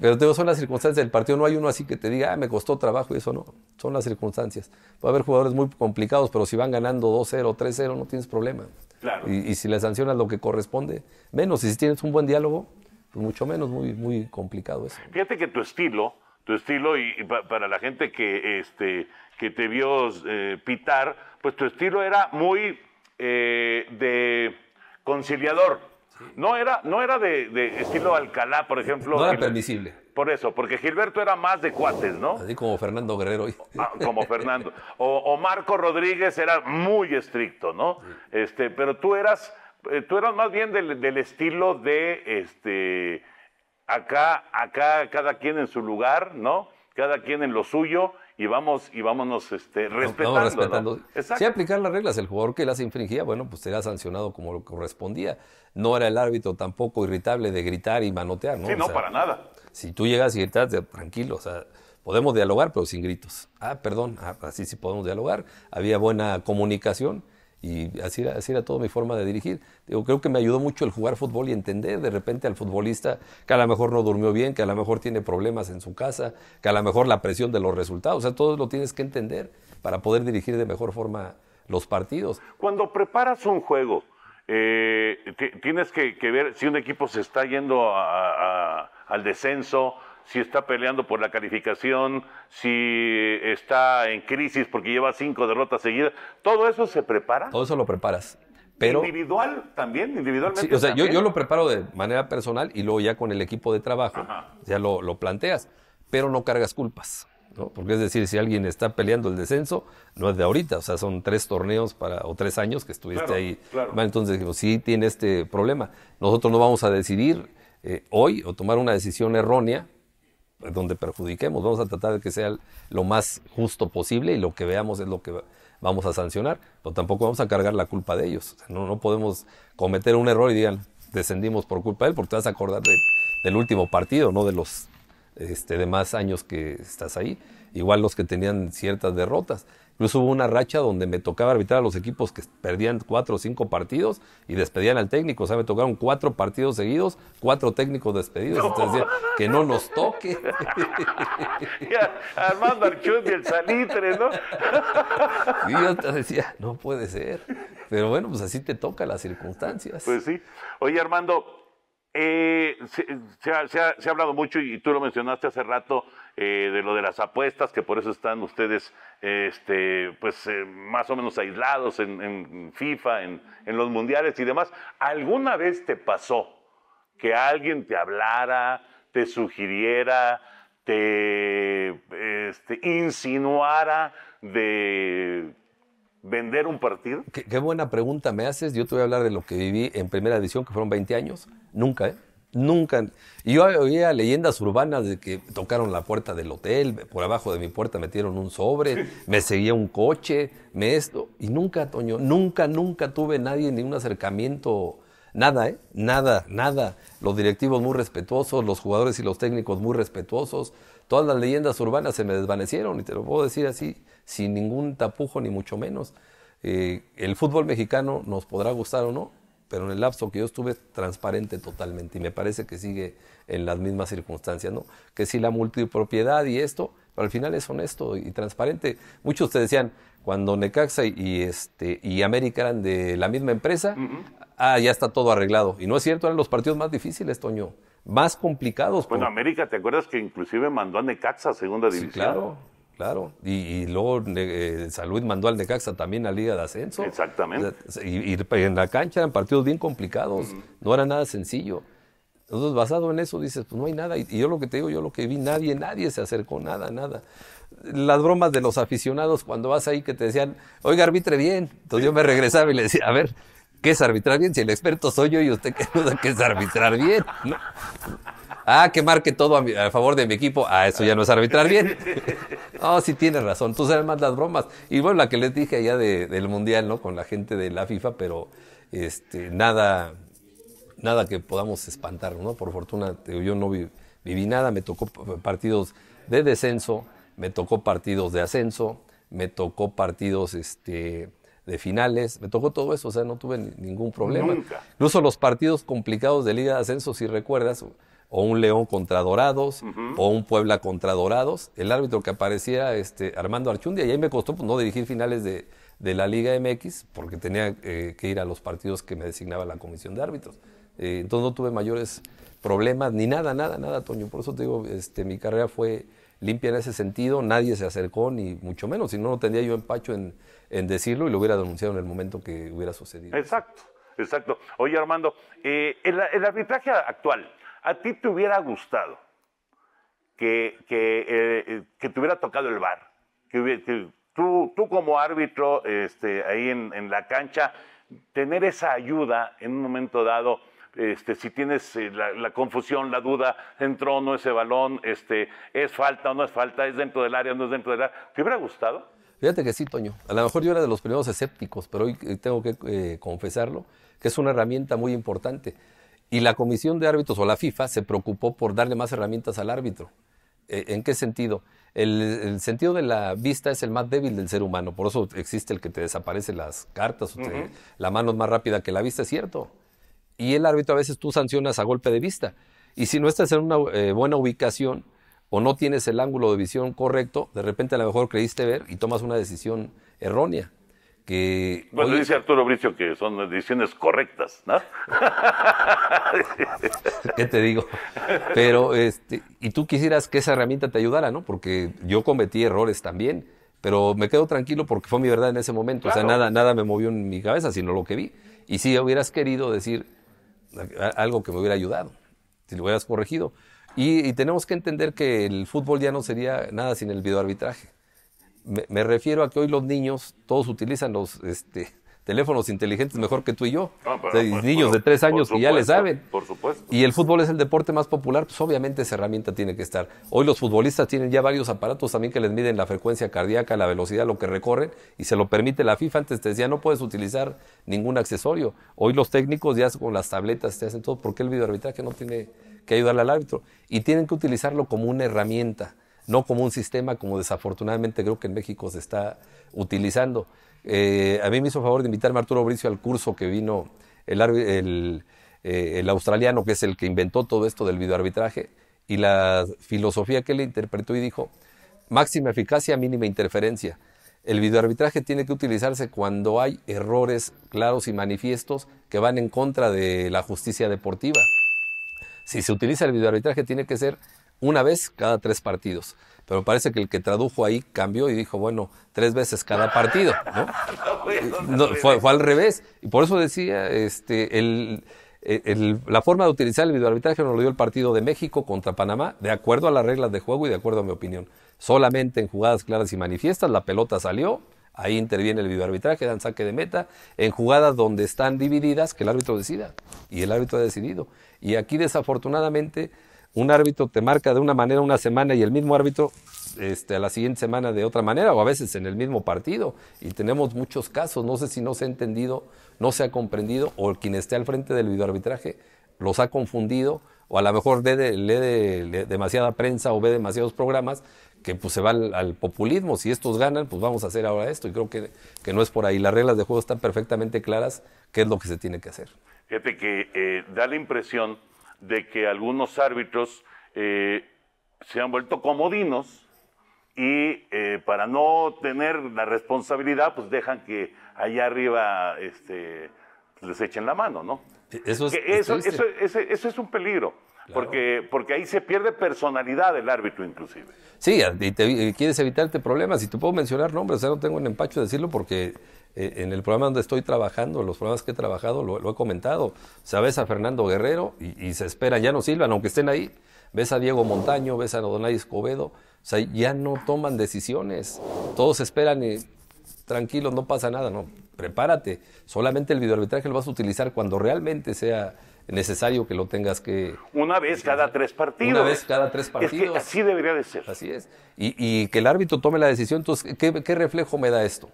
Pero digo, son las circunstancias del partido. No hay uno así que te diga, ah, me costó trabajo y eso no. Son las circunstancias. Puede haber jugadores muy complicados, pero si van ganando 2-0, 3-0, no tienes problema. Y, si le sancionas lo que corresponde, menos. Y si tienes un buen diálogo, pues mucho menos, muy, muy complicado eso. Fíjate que tu estilo, tu estilo, y, para la gente que, este, que te vio eh, pitar, pues tu estilo era muy eh, de conciliador. No era, no era de, de, estilo Alcalá, por ejemplo. No era permisible. Por eso, porque Gilberto era más de cuates, ¿no? Así como Fernando Guerrero. Ah, como Fernando. O, Marco Rodríguez era muy estricto, ¿no? Este, pero tú eras, eh, tú eras más bien del, estilo de este acá, acá, cada quien en su lugar, ¿no? Cada quien en lo suyo y vamos y vámonos este, respetando. Sí, aplicar las reglas. El jugador que las infringía, bueno, pues será sancionado como lo correspondía. No era el árbitro tampoco irritable de gritar y manotear, ¿no? Sí, no, para nada. Si tú llegas y estás, tranquilo, o sea, podemos dialogar, pero sin gritos. Ah, perdón, ah, así sí podemos dialogar. Había buena comunicación y así era, así toda mi forma de dirigir. creo que me ayudó mucho el jugar fútbol y entender de repente al futbolista que a lo mejor no durmió bien, que a lo mejor tiene problemas en su casa, que a lo mejor la presión de los resultados, o sea, todo lo tienes que entender para poder dirigir de mejor forma los partidos. Cuando preparas un juego, eh, tienes que, ver si un equipo se está yendo al descenso, si está peleando por la calificación, si está en crisis porque lleva cinco derrotas seguidas. Todo eso se prepara. Todo eso lo preparas. individual también, individualmente. o sea, Yo, lo preparo de manera personal y luego ya con el equipo de trabajo, ya lo planteas, pero no cargas culpas. ¿no? Porque es decir, si alguien está peleando el descenso, no es de ahorita, o sea, son tres torneos para, o tres años que estuviste ahí. Entonces, si sí tiene este problema. Nosotros no vamos a decidir eh, hoy o tomar una decisión errónea pues, donde perjudiquemos. Vamos a tratar de que sea lo más justo posible y lo que veamos es lo que vamos a sancionar, pero tampoco vamos a cargar la culpa de ellos. no, no, podemos cometer un error y digan, descendimos por culpa de él, porque te vas a acordar del último partido, no de los este, de más años que estás ahí. Igual los que tenían ciertas derrotas. Incluso hubo una racha donde me tocaba arbitrar a los equipos que perdían cuatro o cinco partidos y despedían al técnico. O sea, me tocaron cuatro partidos seguidos, cuatro técnicos despedidos. Entonces decía, que no nos toque. Armando Archuz y el Salitre, ¿no? y yo te decía, no puede ser. Pero bueno, pues así te toca las circunstancias. Pues sí. Oye, Armando, eh, se, ha, hablado mucho y tú lo mencionaste hace rato eh, de lo de las apuestas, que por eso están ustedes eh, este, pues, más o menos aislados en, FIFA, en, los mundiales y demás. ¿Alguna vez te pasó que alguien te hablara, te sugiriera, te este, insinuara de vender un partido? qué, buena pregunta me haces. Yo te voy a hablar de lo que viví en primera edición, que fueron 20 años. Nunca, ¿eh? Nunca. yo oía leyendas urbanas de que tocaron la puerta del hotel, por abajo de mi puerta metieron un sobre, me seguía un coche, me esto. Y nunca, Toño, nunca, nunca tuve nadie ningún acercamiento, nada, ¿eh? Nada, nada. Los directivos muy respetuosos, los jugadores y los técnicos muy respetuosos. Todas las leyendas urbanas se me desvanecieron y te lo puedo decir así, sin ningún tapujo ni mucho menos. Eh, el fútbol mexicano nos podrá gustar o no, pero en el lapso que yo estuve transparente totalmente y me parece que sigue en las mismas circunstancias, ¿no? Que si la multipropiedad y esto, pero al final es honesto y transparente. Muchos te decían, cuando Necaxa y, este, y América eran de la misma empresa, ah, ya está todo arreglado. Y no es cierto, eran los partidos más difíciles, Toño, más complicados. Bueno, América, ¿te acuerdas que inclusive mandó a Necaxa a segunda división? Sí, claro. Claro, y, luego eh, Salud San Luis mandó al Necaxa también a Liga de Ascenso. Exactamente. Y, en la cancha eran partidos bien complicados, no era nada sencillo. Entonces, basado en eso, dices, pues no hay nada. Y, yo lo que te digo, yo lo que vi, nadie, nadie se acercó, nada, nada las bromas de los aficionados cuando vas ahí que te decían, oiga, arbitre bien. Entonces yo me regresaba y le decía, a ver, ¿qué es arbitrar bien? Si el experto soy yo y usted qué duda que es arbitrar bien. ¿No? Ah, que marque todo a, favor de mi equipo. Ah, eso ya no es arbitrar bien. Oh, sí tienes razón. Tú sabes más las bromas. Y bueno, la que les dije allá del Mundial, ¿no? Con la gente de la FIFA, pero este, nada, nada que podamos espantar, ¿no? Por fortuna, yo no viví nada. Me tocó partidos de descenso, me tocó partidos de ascenso, me tocó partidos, este, de finales, me tocó todo eso, o sea, no tuve ningún problema. Incluso los partidos complicados de Liga de Ascenso, si recuerdas, o un León contra Dorados, o un Puebla contra Dorados. El árbitro que aparecía, este, Armando Archundia, y ahí me costó pues, no dirigir finales de, la Liga MX, porque tenía eh, que ir a los partidos que me designaba la comisión de árbitros. Eh, entonces no tuve mayores problemas, ni nada, nada, nada, Toño. Por eso te digo, este, mi carrera fue limpia en ese sentido, nadie se acercó, ni mucho menos, si no, no tendría yo empacho en, decirlo y lo hubiera denunciado en el momento que hubiera sucedido. Exacto. Exacto. Oye, Armando, eh, el, arbitraje actual, ¿A ti te hubiera gustado que, que, eh, te hubiera tocado el bar? Que, tú, tú, como árbitro este, ahí en, la cancha, tener esa ayuda en un momento dado, este, si tienes eh, la, confusión, la duda, entró o no ese balón, este, es falta o no es falta, es dentro del área o no es dentro del área, ¿te hubiera gustado? Fíjate que sí, Toño. A lo mejor yo era de los primeros escépticos, pero hoy eh, tengo que confesarlo, que es una herramienta muy importante. Y la comisión de árbitros o la FIFA se preocupó por darle más herramientas al árbitro. Eh, ¿En qué sentido? El, sentido de la vista es el más débil del ser humano, por eso existe el que te desaparece las cartas, o la mano es más rápida que la vista, es cierto. Y el árbitro a veces tú sancionas a golpe de vista. Y si no estás en una eh, buena ubicación o no tienes el ángulo de visión correcto, de repente a lo mejor creíste ver y tomas una decisión errónea que... Bueno, dice Arturo Bricio que son decisiones correctas, ¿no? ¿Qué te digo? Pero, este, y tú quisieras que esa herramienta te ayudara, ¿no? Porque yo cometí errores también, pero me quedo tranquilo porque fue mi verdad en ese momento. O sea, nada, nada me movió en mi cabeza, sino lo que vi. Y si sí, hubieras querido decir algo que me hubiera ayudado, si lo hubieras corregido. Y, y tenemos que entender que el fútbol ya no sería nada sin el videoarbitraje me, refiero a que hoy los niños todos utilizan los este, teléfonos inteligentes mejor que tú y yo. Ah, pues, niños de tres años que ya le saben. Por Y el fútbol es el deporte más popular, pues obviamente esa herramienta tiene que estar. Hoy los futbolistas tienen ya varios aparatos también que les miden la frecuencia cardíaca, la velocidad, lo que recorren, y se lo permite la FIFA. Antes te decía, no puedes utilizar ningún accesorio. Hoy los técnicos ya con las tabletas te hacen todo. porque qué el videoarbitraje no tiene que ayudarle al árbitro? Y tienen que utilizarlo como una herramienta no como un sistema como desafortunadamente creo que en México se está utilizando. Eh, a mí me hizo favor de invitarme a Arturo Bricio al curso que vino el, eh, el australiano, que es el que inventó todo esto del videoarbitraje, y la filosofía que él interpretó y dijo, máxima eficacia, mínima interferencia. El videoarbitraje tiene que utilizarse cuando hay errores claros y manifiestos que van en contra de la justicia deportiva. Si se utiliza el videoarbitraje tiene que ser una vez cada tres partidos. Pero parece que el que tradujo ahí cambió y dijo, bueno, tres veces cada partido, ¿no? fue, al revés. Y por eso decía, este, la forma de utilizar el videoarbitraje nos lo dio el partido de México contra Panamá, de acuerdo a las reglas de juego y de acuerdo a mi opinión. Solamente en jugadas claras y manifiestas la pelota salió, ahí interviene el videoarbitraje, dan saque de meta, en jugadas donde están divididas, que el árbitro decida. Y el árbitro ha decidido. Y aquí desafortunadamente un árbitro te marca de una manera una semana y el mismo árbitro este, a la siguiente semana de otra manera o a veces en el mismo partido. Y tenemos muchos casos, no sé si no se ha entendido, no se ha comprendido o quien esté al frente del videoarbitraje los ha confundido o a lo mejor lee, de, demasiada prensa o ve demasiados programas que pues se va al, populismo, si estos ganan, pues vamos a hacer ahora esto, y creo que, no es por ahí, las reglas de juego están perfectamente claras, qué es lo que se tiene que hacer. Fíjate que eh, da la impresión de que algunos árbitros eh, se han vuelto comodinos y eh, para no tener la responsabilidad, pues dejan que allá arriba este, les echen la mano, ¿no? E, eso es, un peligro. Porque, porque ahí se pierde personalidad del árbitro, inclusive. Sí, y quieres evitarte problemas. Y te puedo mencionar nombres, ya no tengo un empacho de decirlo porque eh, en el programa donde estoy trabajando, los programas que he trabajado, lo, he comentado. Ves a Fernando Guerrero y, se esperan, ya no sirvan, aunque estén ahí. Ves a Diego Montaño, ves a Donay Escobedo. O sea, ya no toman decisiones. Todos esperan y eh, tranquilos, no pasa nada, no. Prepárate. Solamente el videoarbitraje lo vas a utilizar cuando realmente sea necesario que lo tengas que... Una vez cada tres partidos. Una vez cada tres partidos. así debería de ser. Así es. Y, que el árbitro tome la decisión. Entonces, ¿qué, reflejo me da esto?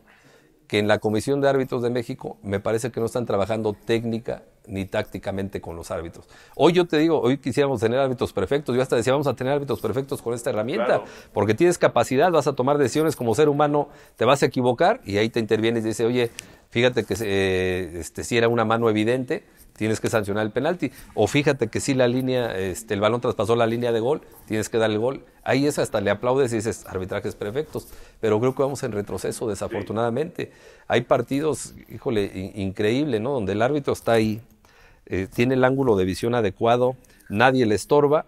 que en la Comisión de Árbitros de México me parece que no están trabajando técnica ni tácticamente con los árbitros. Hoy yo te digo, hoy quisiéramos tener árbitros perfectos, yo hasta decía, vamos a tener árbitros perfectos con esta herramienta, porque tienes capacidad, vas a tomar decisiones como ser humano, te vas a equivocar y ahí te intervienes y dices, oye, fíjate que eh, este, si era una mano evidente, tienes que sancionar el penalti. O fíjate que si la línea, este, el balón traspasó la línea de gol, tienes que dar el gol. Ahí es hasta le aplaudes y dices arbitrajes perfectos. Pero creo que vamos en retroceso, desafortunadamente. Hay partidos, híjole, increíble, ¿no? Donde el árbitro está ahí, eh, tiene el ángulo de visión adecuado, nadie le estorba,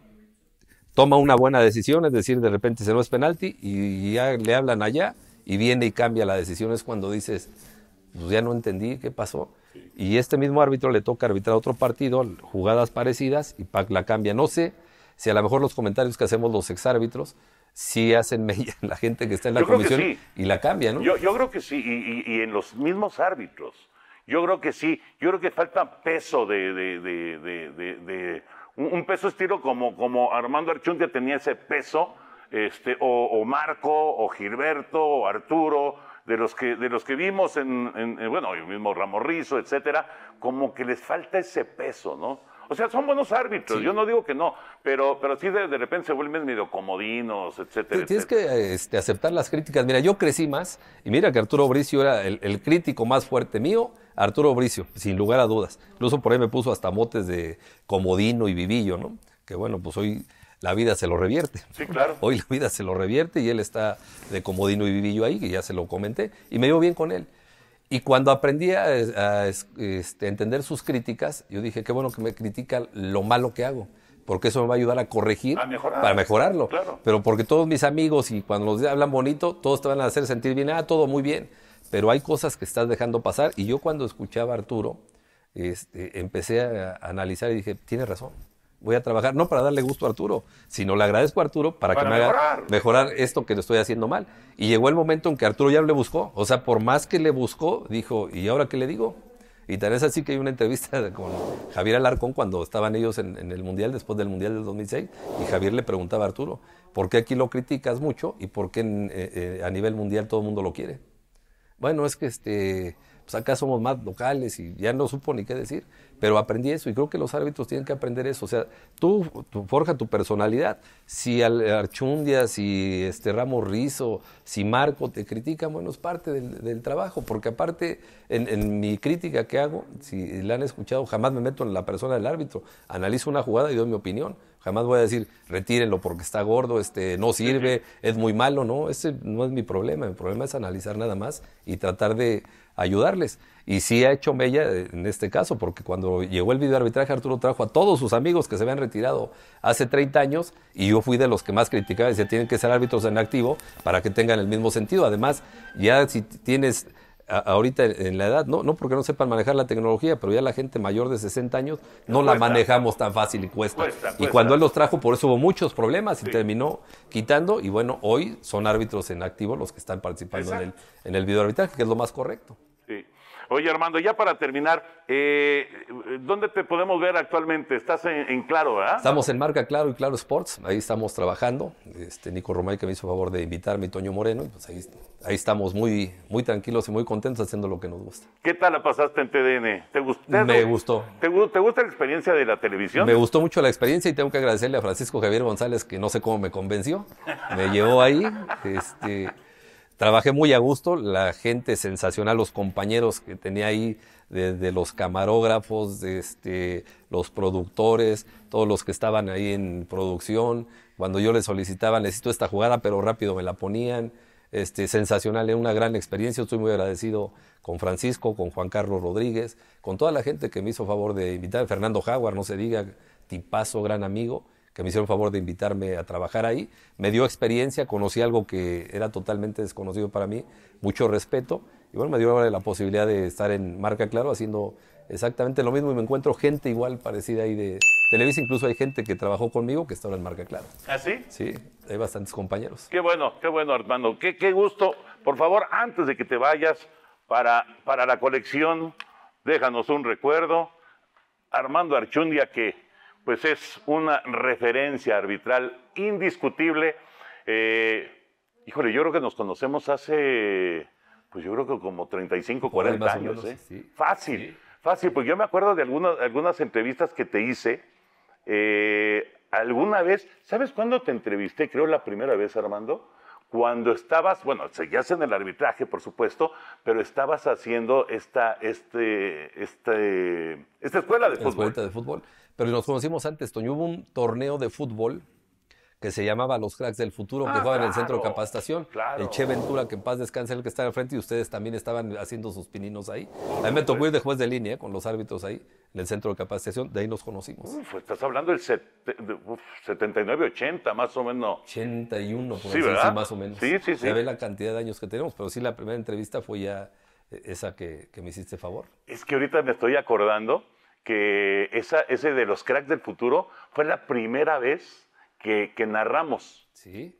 toma una buena decisión, es decir, de repente se no es penalti y ya le hablan allá y viene y cambia la decisión. Es cuando dices, pues ya no entendí qué pasó. Y este mismo árbitro le toca arbitrar otro partido, jugadas parecidas, y Pac la cambia. No sé si a lo mejor los comentarios que hacemos los exárbitros sí hacen la gente que está en la comisión y la cambia, ¿no? Yo, creo que sí, y, en los mismos árbitros. Yo creo que sí, yo creo que falta peso de, un, peso estilo como, como Armando que tenía ese peso, este, o Marco, o Gilberto, o Arturo, de los que, de los que vimos en, bueno, el mismo Ramorrizo, etcétera, como que les falta ese peso, ¿no? O sea, son buenos árbitros, yo no digo que no, pero, pero sí de, repente se vuelven medio comodinos, etcétera. Tienes que este, aceptar las críticas. Mira, yo crecí más, y mira que Arturo Bricio era el, crítico más fuerte mío, Arturo Bricio, sin lugar a dudas. Incluso por ahí me puso hasta motes de comodino y vivillo, ¿no? Que bueno, pues hoy la vida se lo revierte. Sí, claro. Hoy la vida se lo revierte y él está de comodino y vivillo ahí, que ya se lo comenté, y me llevo bien con él. Y cuando aprendí a, este, entender sus críticas, yo dije, qué bueno que me critica lo malo que hago, porque eso me va a ayudar a corregir, a para mejorarlo. Claro. Pero porque todos mis amigos y cuando los hablan bonito, todos te van a hacer sentir bien, ah, todo muy bien, pero hay cosas que estás dejando pasar. Y yo cuando escuchaba a Arturo, este, empecé a analizar y dije, tiene razón voy a trabajar, no para darle gusto a Arturo, sino le agradezco a Arturo para, que me haga mejorar esto que le estoy haciendo mal. Y llegó el momento en que Arturo ya le buscó, o sea, por más que le buscó, dijo, ¿y ahora qué le digo? Y tal es así que hay una entrevista con Javier Alarcón cuando estaban ellos en, el Mundial, después del Mundial del 2006, y Javier le preguntaba a Arturo, ¿por qué aquí lo criticas mucho y por qué eh, eh, a nivel mundial todo el mundo lo quiere? Bueno, es que este, pues, acá somos más locales y ya no supo ni qué decir. Pero aprendí eso y creo que los árbitros tienen que aprender eso. O sea, tú, forja tu personalidad. Si Archundia, si este Ramos Rizo, si Marco te critican, bueno, es parte del, trabajo. Porque aparte, en, en, mi crítica que hago, si la han escuchado, jamás me meto en la persona del árbitro. Analizo una jugada y doy mi opinión. Jamás voy a decir, retírenlo porque está gordo, este, no sirve, es muy malo. No, ese no es mi problema. Mi problema es analizar nada más y tratar de ayudarles. Y sí ha hecho mella en este caso, porque cuando llegó el video arbitraje, Arturo trajo a todos sus amigos que se habían retirado hace 30 años, y yo fui de los que más criticaba, decía, tienen que ser árbitros en activo para que tengan el mismo sentido. Además, ya si tienes ahorita en la edad, no, no porque no sepan manejar la tecnología, pero ya la gente mayor de 60 años no la manejamos tan fácil y cuesta. Y cuando él los trajo, por eso hubo muchos problemas y terminó quitando. Y bueno, hoy son árbitros en activo los que están participando en el, en el video arbitraje, que es lo más correcto. Oye, Armando, ya para terminar, eh, ¿dónde te podemos ver actualmente? Estás en, Claro, ¿verdad? Estamos en marca Claro y Claro Sports, ahí estamos trabajando. Este, Nico Romay que me hizo favor de invitarme y Toño Moreno, pues ahí, estamos muy, muy tranquilos y muy contentos haciendo lo que nos gusta. ¿Qué tal la pasaste en TDN? ¿Te gustó? Me gustó. ¿Te, ¿Te gusta la experiencia de la televisión? Me gustó mucho la experiencia y tengo que agradecerle a Francisco Javier González, que no sé cómo me convenció, me llevó ahí. Este, Trabajé muy a gusto, la gente sensacional, los compañeros que tenía ahí, desde los camarógrafos, este, los productores, todos los que estaban ahí en producción. Cuando yo les solicitaba, necesito esta jugada, pero rápido me la ponían. Este, sensacional, era ¿eh? una gran experiencia. Estoy muy agradecido con Francisco, con Juan Carlos Rodríguez, con toda la gente que me hizo favor de invitar. Fernando Jaguar, no se diga, tipazo, gran amigo que me hicieron favor de invitarme a trabajar ahí. Me dio experiencia, conocí algo que era totalmente desconocido para mí, mucho respeto. Y bueno, me dio la posibilidad de estar en Marca Claro haciendo exactamente lo mismo y me encuentro gente igual parecida ahí de Televisa. Incluso hay gente que trabajó conmigo que está ahora en Marca Claro. ¿Ah, sí? Sí, hay bastantes compañeros. Qué bueno, qué bueno, Armando, Qué, gusto. Por favor, antes de que te vayas para, para la colección, déjanos un recuerdo. Armando Archundia, que pues es una referencia arbitral indiscutible. Eh, híjole, yo creo que nos conocemos hace, pues yo creo que como 35, 40 años. ¿eh? Fácil, fácil, porque yo me acuerdo de algunas, entrevistas que te hice. Eh, alguna vez, ¿sabes cuándo te entrevisté? Creo la primera vez, Armando cuando estabas, bueno, seguías en el arbitraje, por supuesto, pero estabas haciendo esta, este, este, esta escuela de fútbol. Escuela de fútbol. Pero nos conocimos antes, Toño. Hubo un torneo de fútbol que se llamaba Los Cracks del Futuro, que jugaba ah, en el centro de capacitación. El Che Ventura, que en paz descanse, el que está al frente, y ustedes también estaban haciendo sus pininos ahí. A mí me tocó ir de juez de línea eh, con los árbitros ahí en el centro de capacitación, de ahí nos conocimos. Uf, estás hablando del 79-80, más o menos. 81, por más o menos. Sí, sí, sí. Ya ve la cantidad de años que tenemos, pero sí la primera entrevista fue ya eh, esa que, me hiciste favor. Es que ahorita me estoy acordando que esa, ese de los cracks del futuro fue la primera vez que, que narramos. Sí.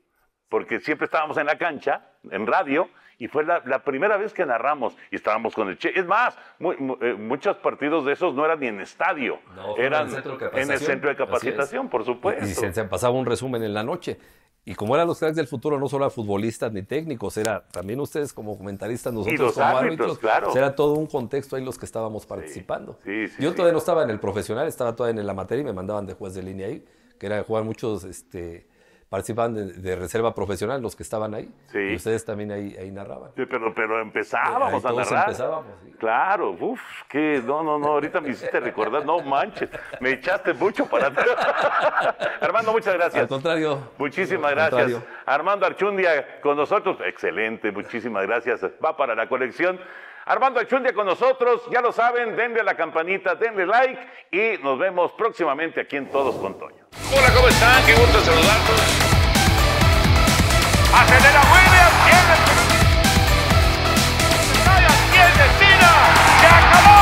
Porque siempre estábamos en la cancha, en radio, y fue la, primera vez que narramos y estábamos con el Che. Es más, eh, muchos partidos de esos no eran ni en estadio, no, eran en el centro de capacitación, por supuesto. Y, se, pasaba un resumen en la noche. Y como eran los cracks del futuro, no solo eran futbolistas ni técnicos, era también ustedes como comentaristas, nosotros como árbitros, claro. era todo un contexto ahí los que estábamos participando. Yo todavía no estaba en el profesional, estaba todavía en la materia y me mandaban de juez de línea ahí, que era jugar muchos este, Participan de, reserva profesional los que estaban ahí. Y ustedes también ahí, ahí narraban. Sí, pero, pero empezábamos eh, a narrar. Empezábamos, Claro, uff, que no, no, no, ahorita me hiciste recordar, no manches, me echaste mucho para atrás. Armando, muchas gracias. Al contrario. Muchísimas gracias. Armando Archundia con nosotros, excelente, muchísimas gracias. Va para la colección. Armando Archundia con nosotros, ya lo saben, denle a la campanita, denle like y nos vemos próximamente aquí en Todos con Toño. Hola, ¿cómo están? Qué gusto saludarlos. Acelera Williams, tiene el tiene, tira, se acabó.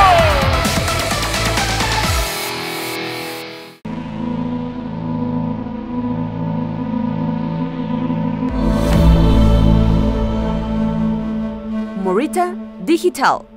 Morita Digital.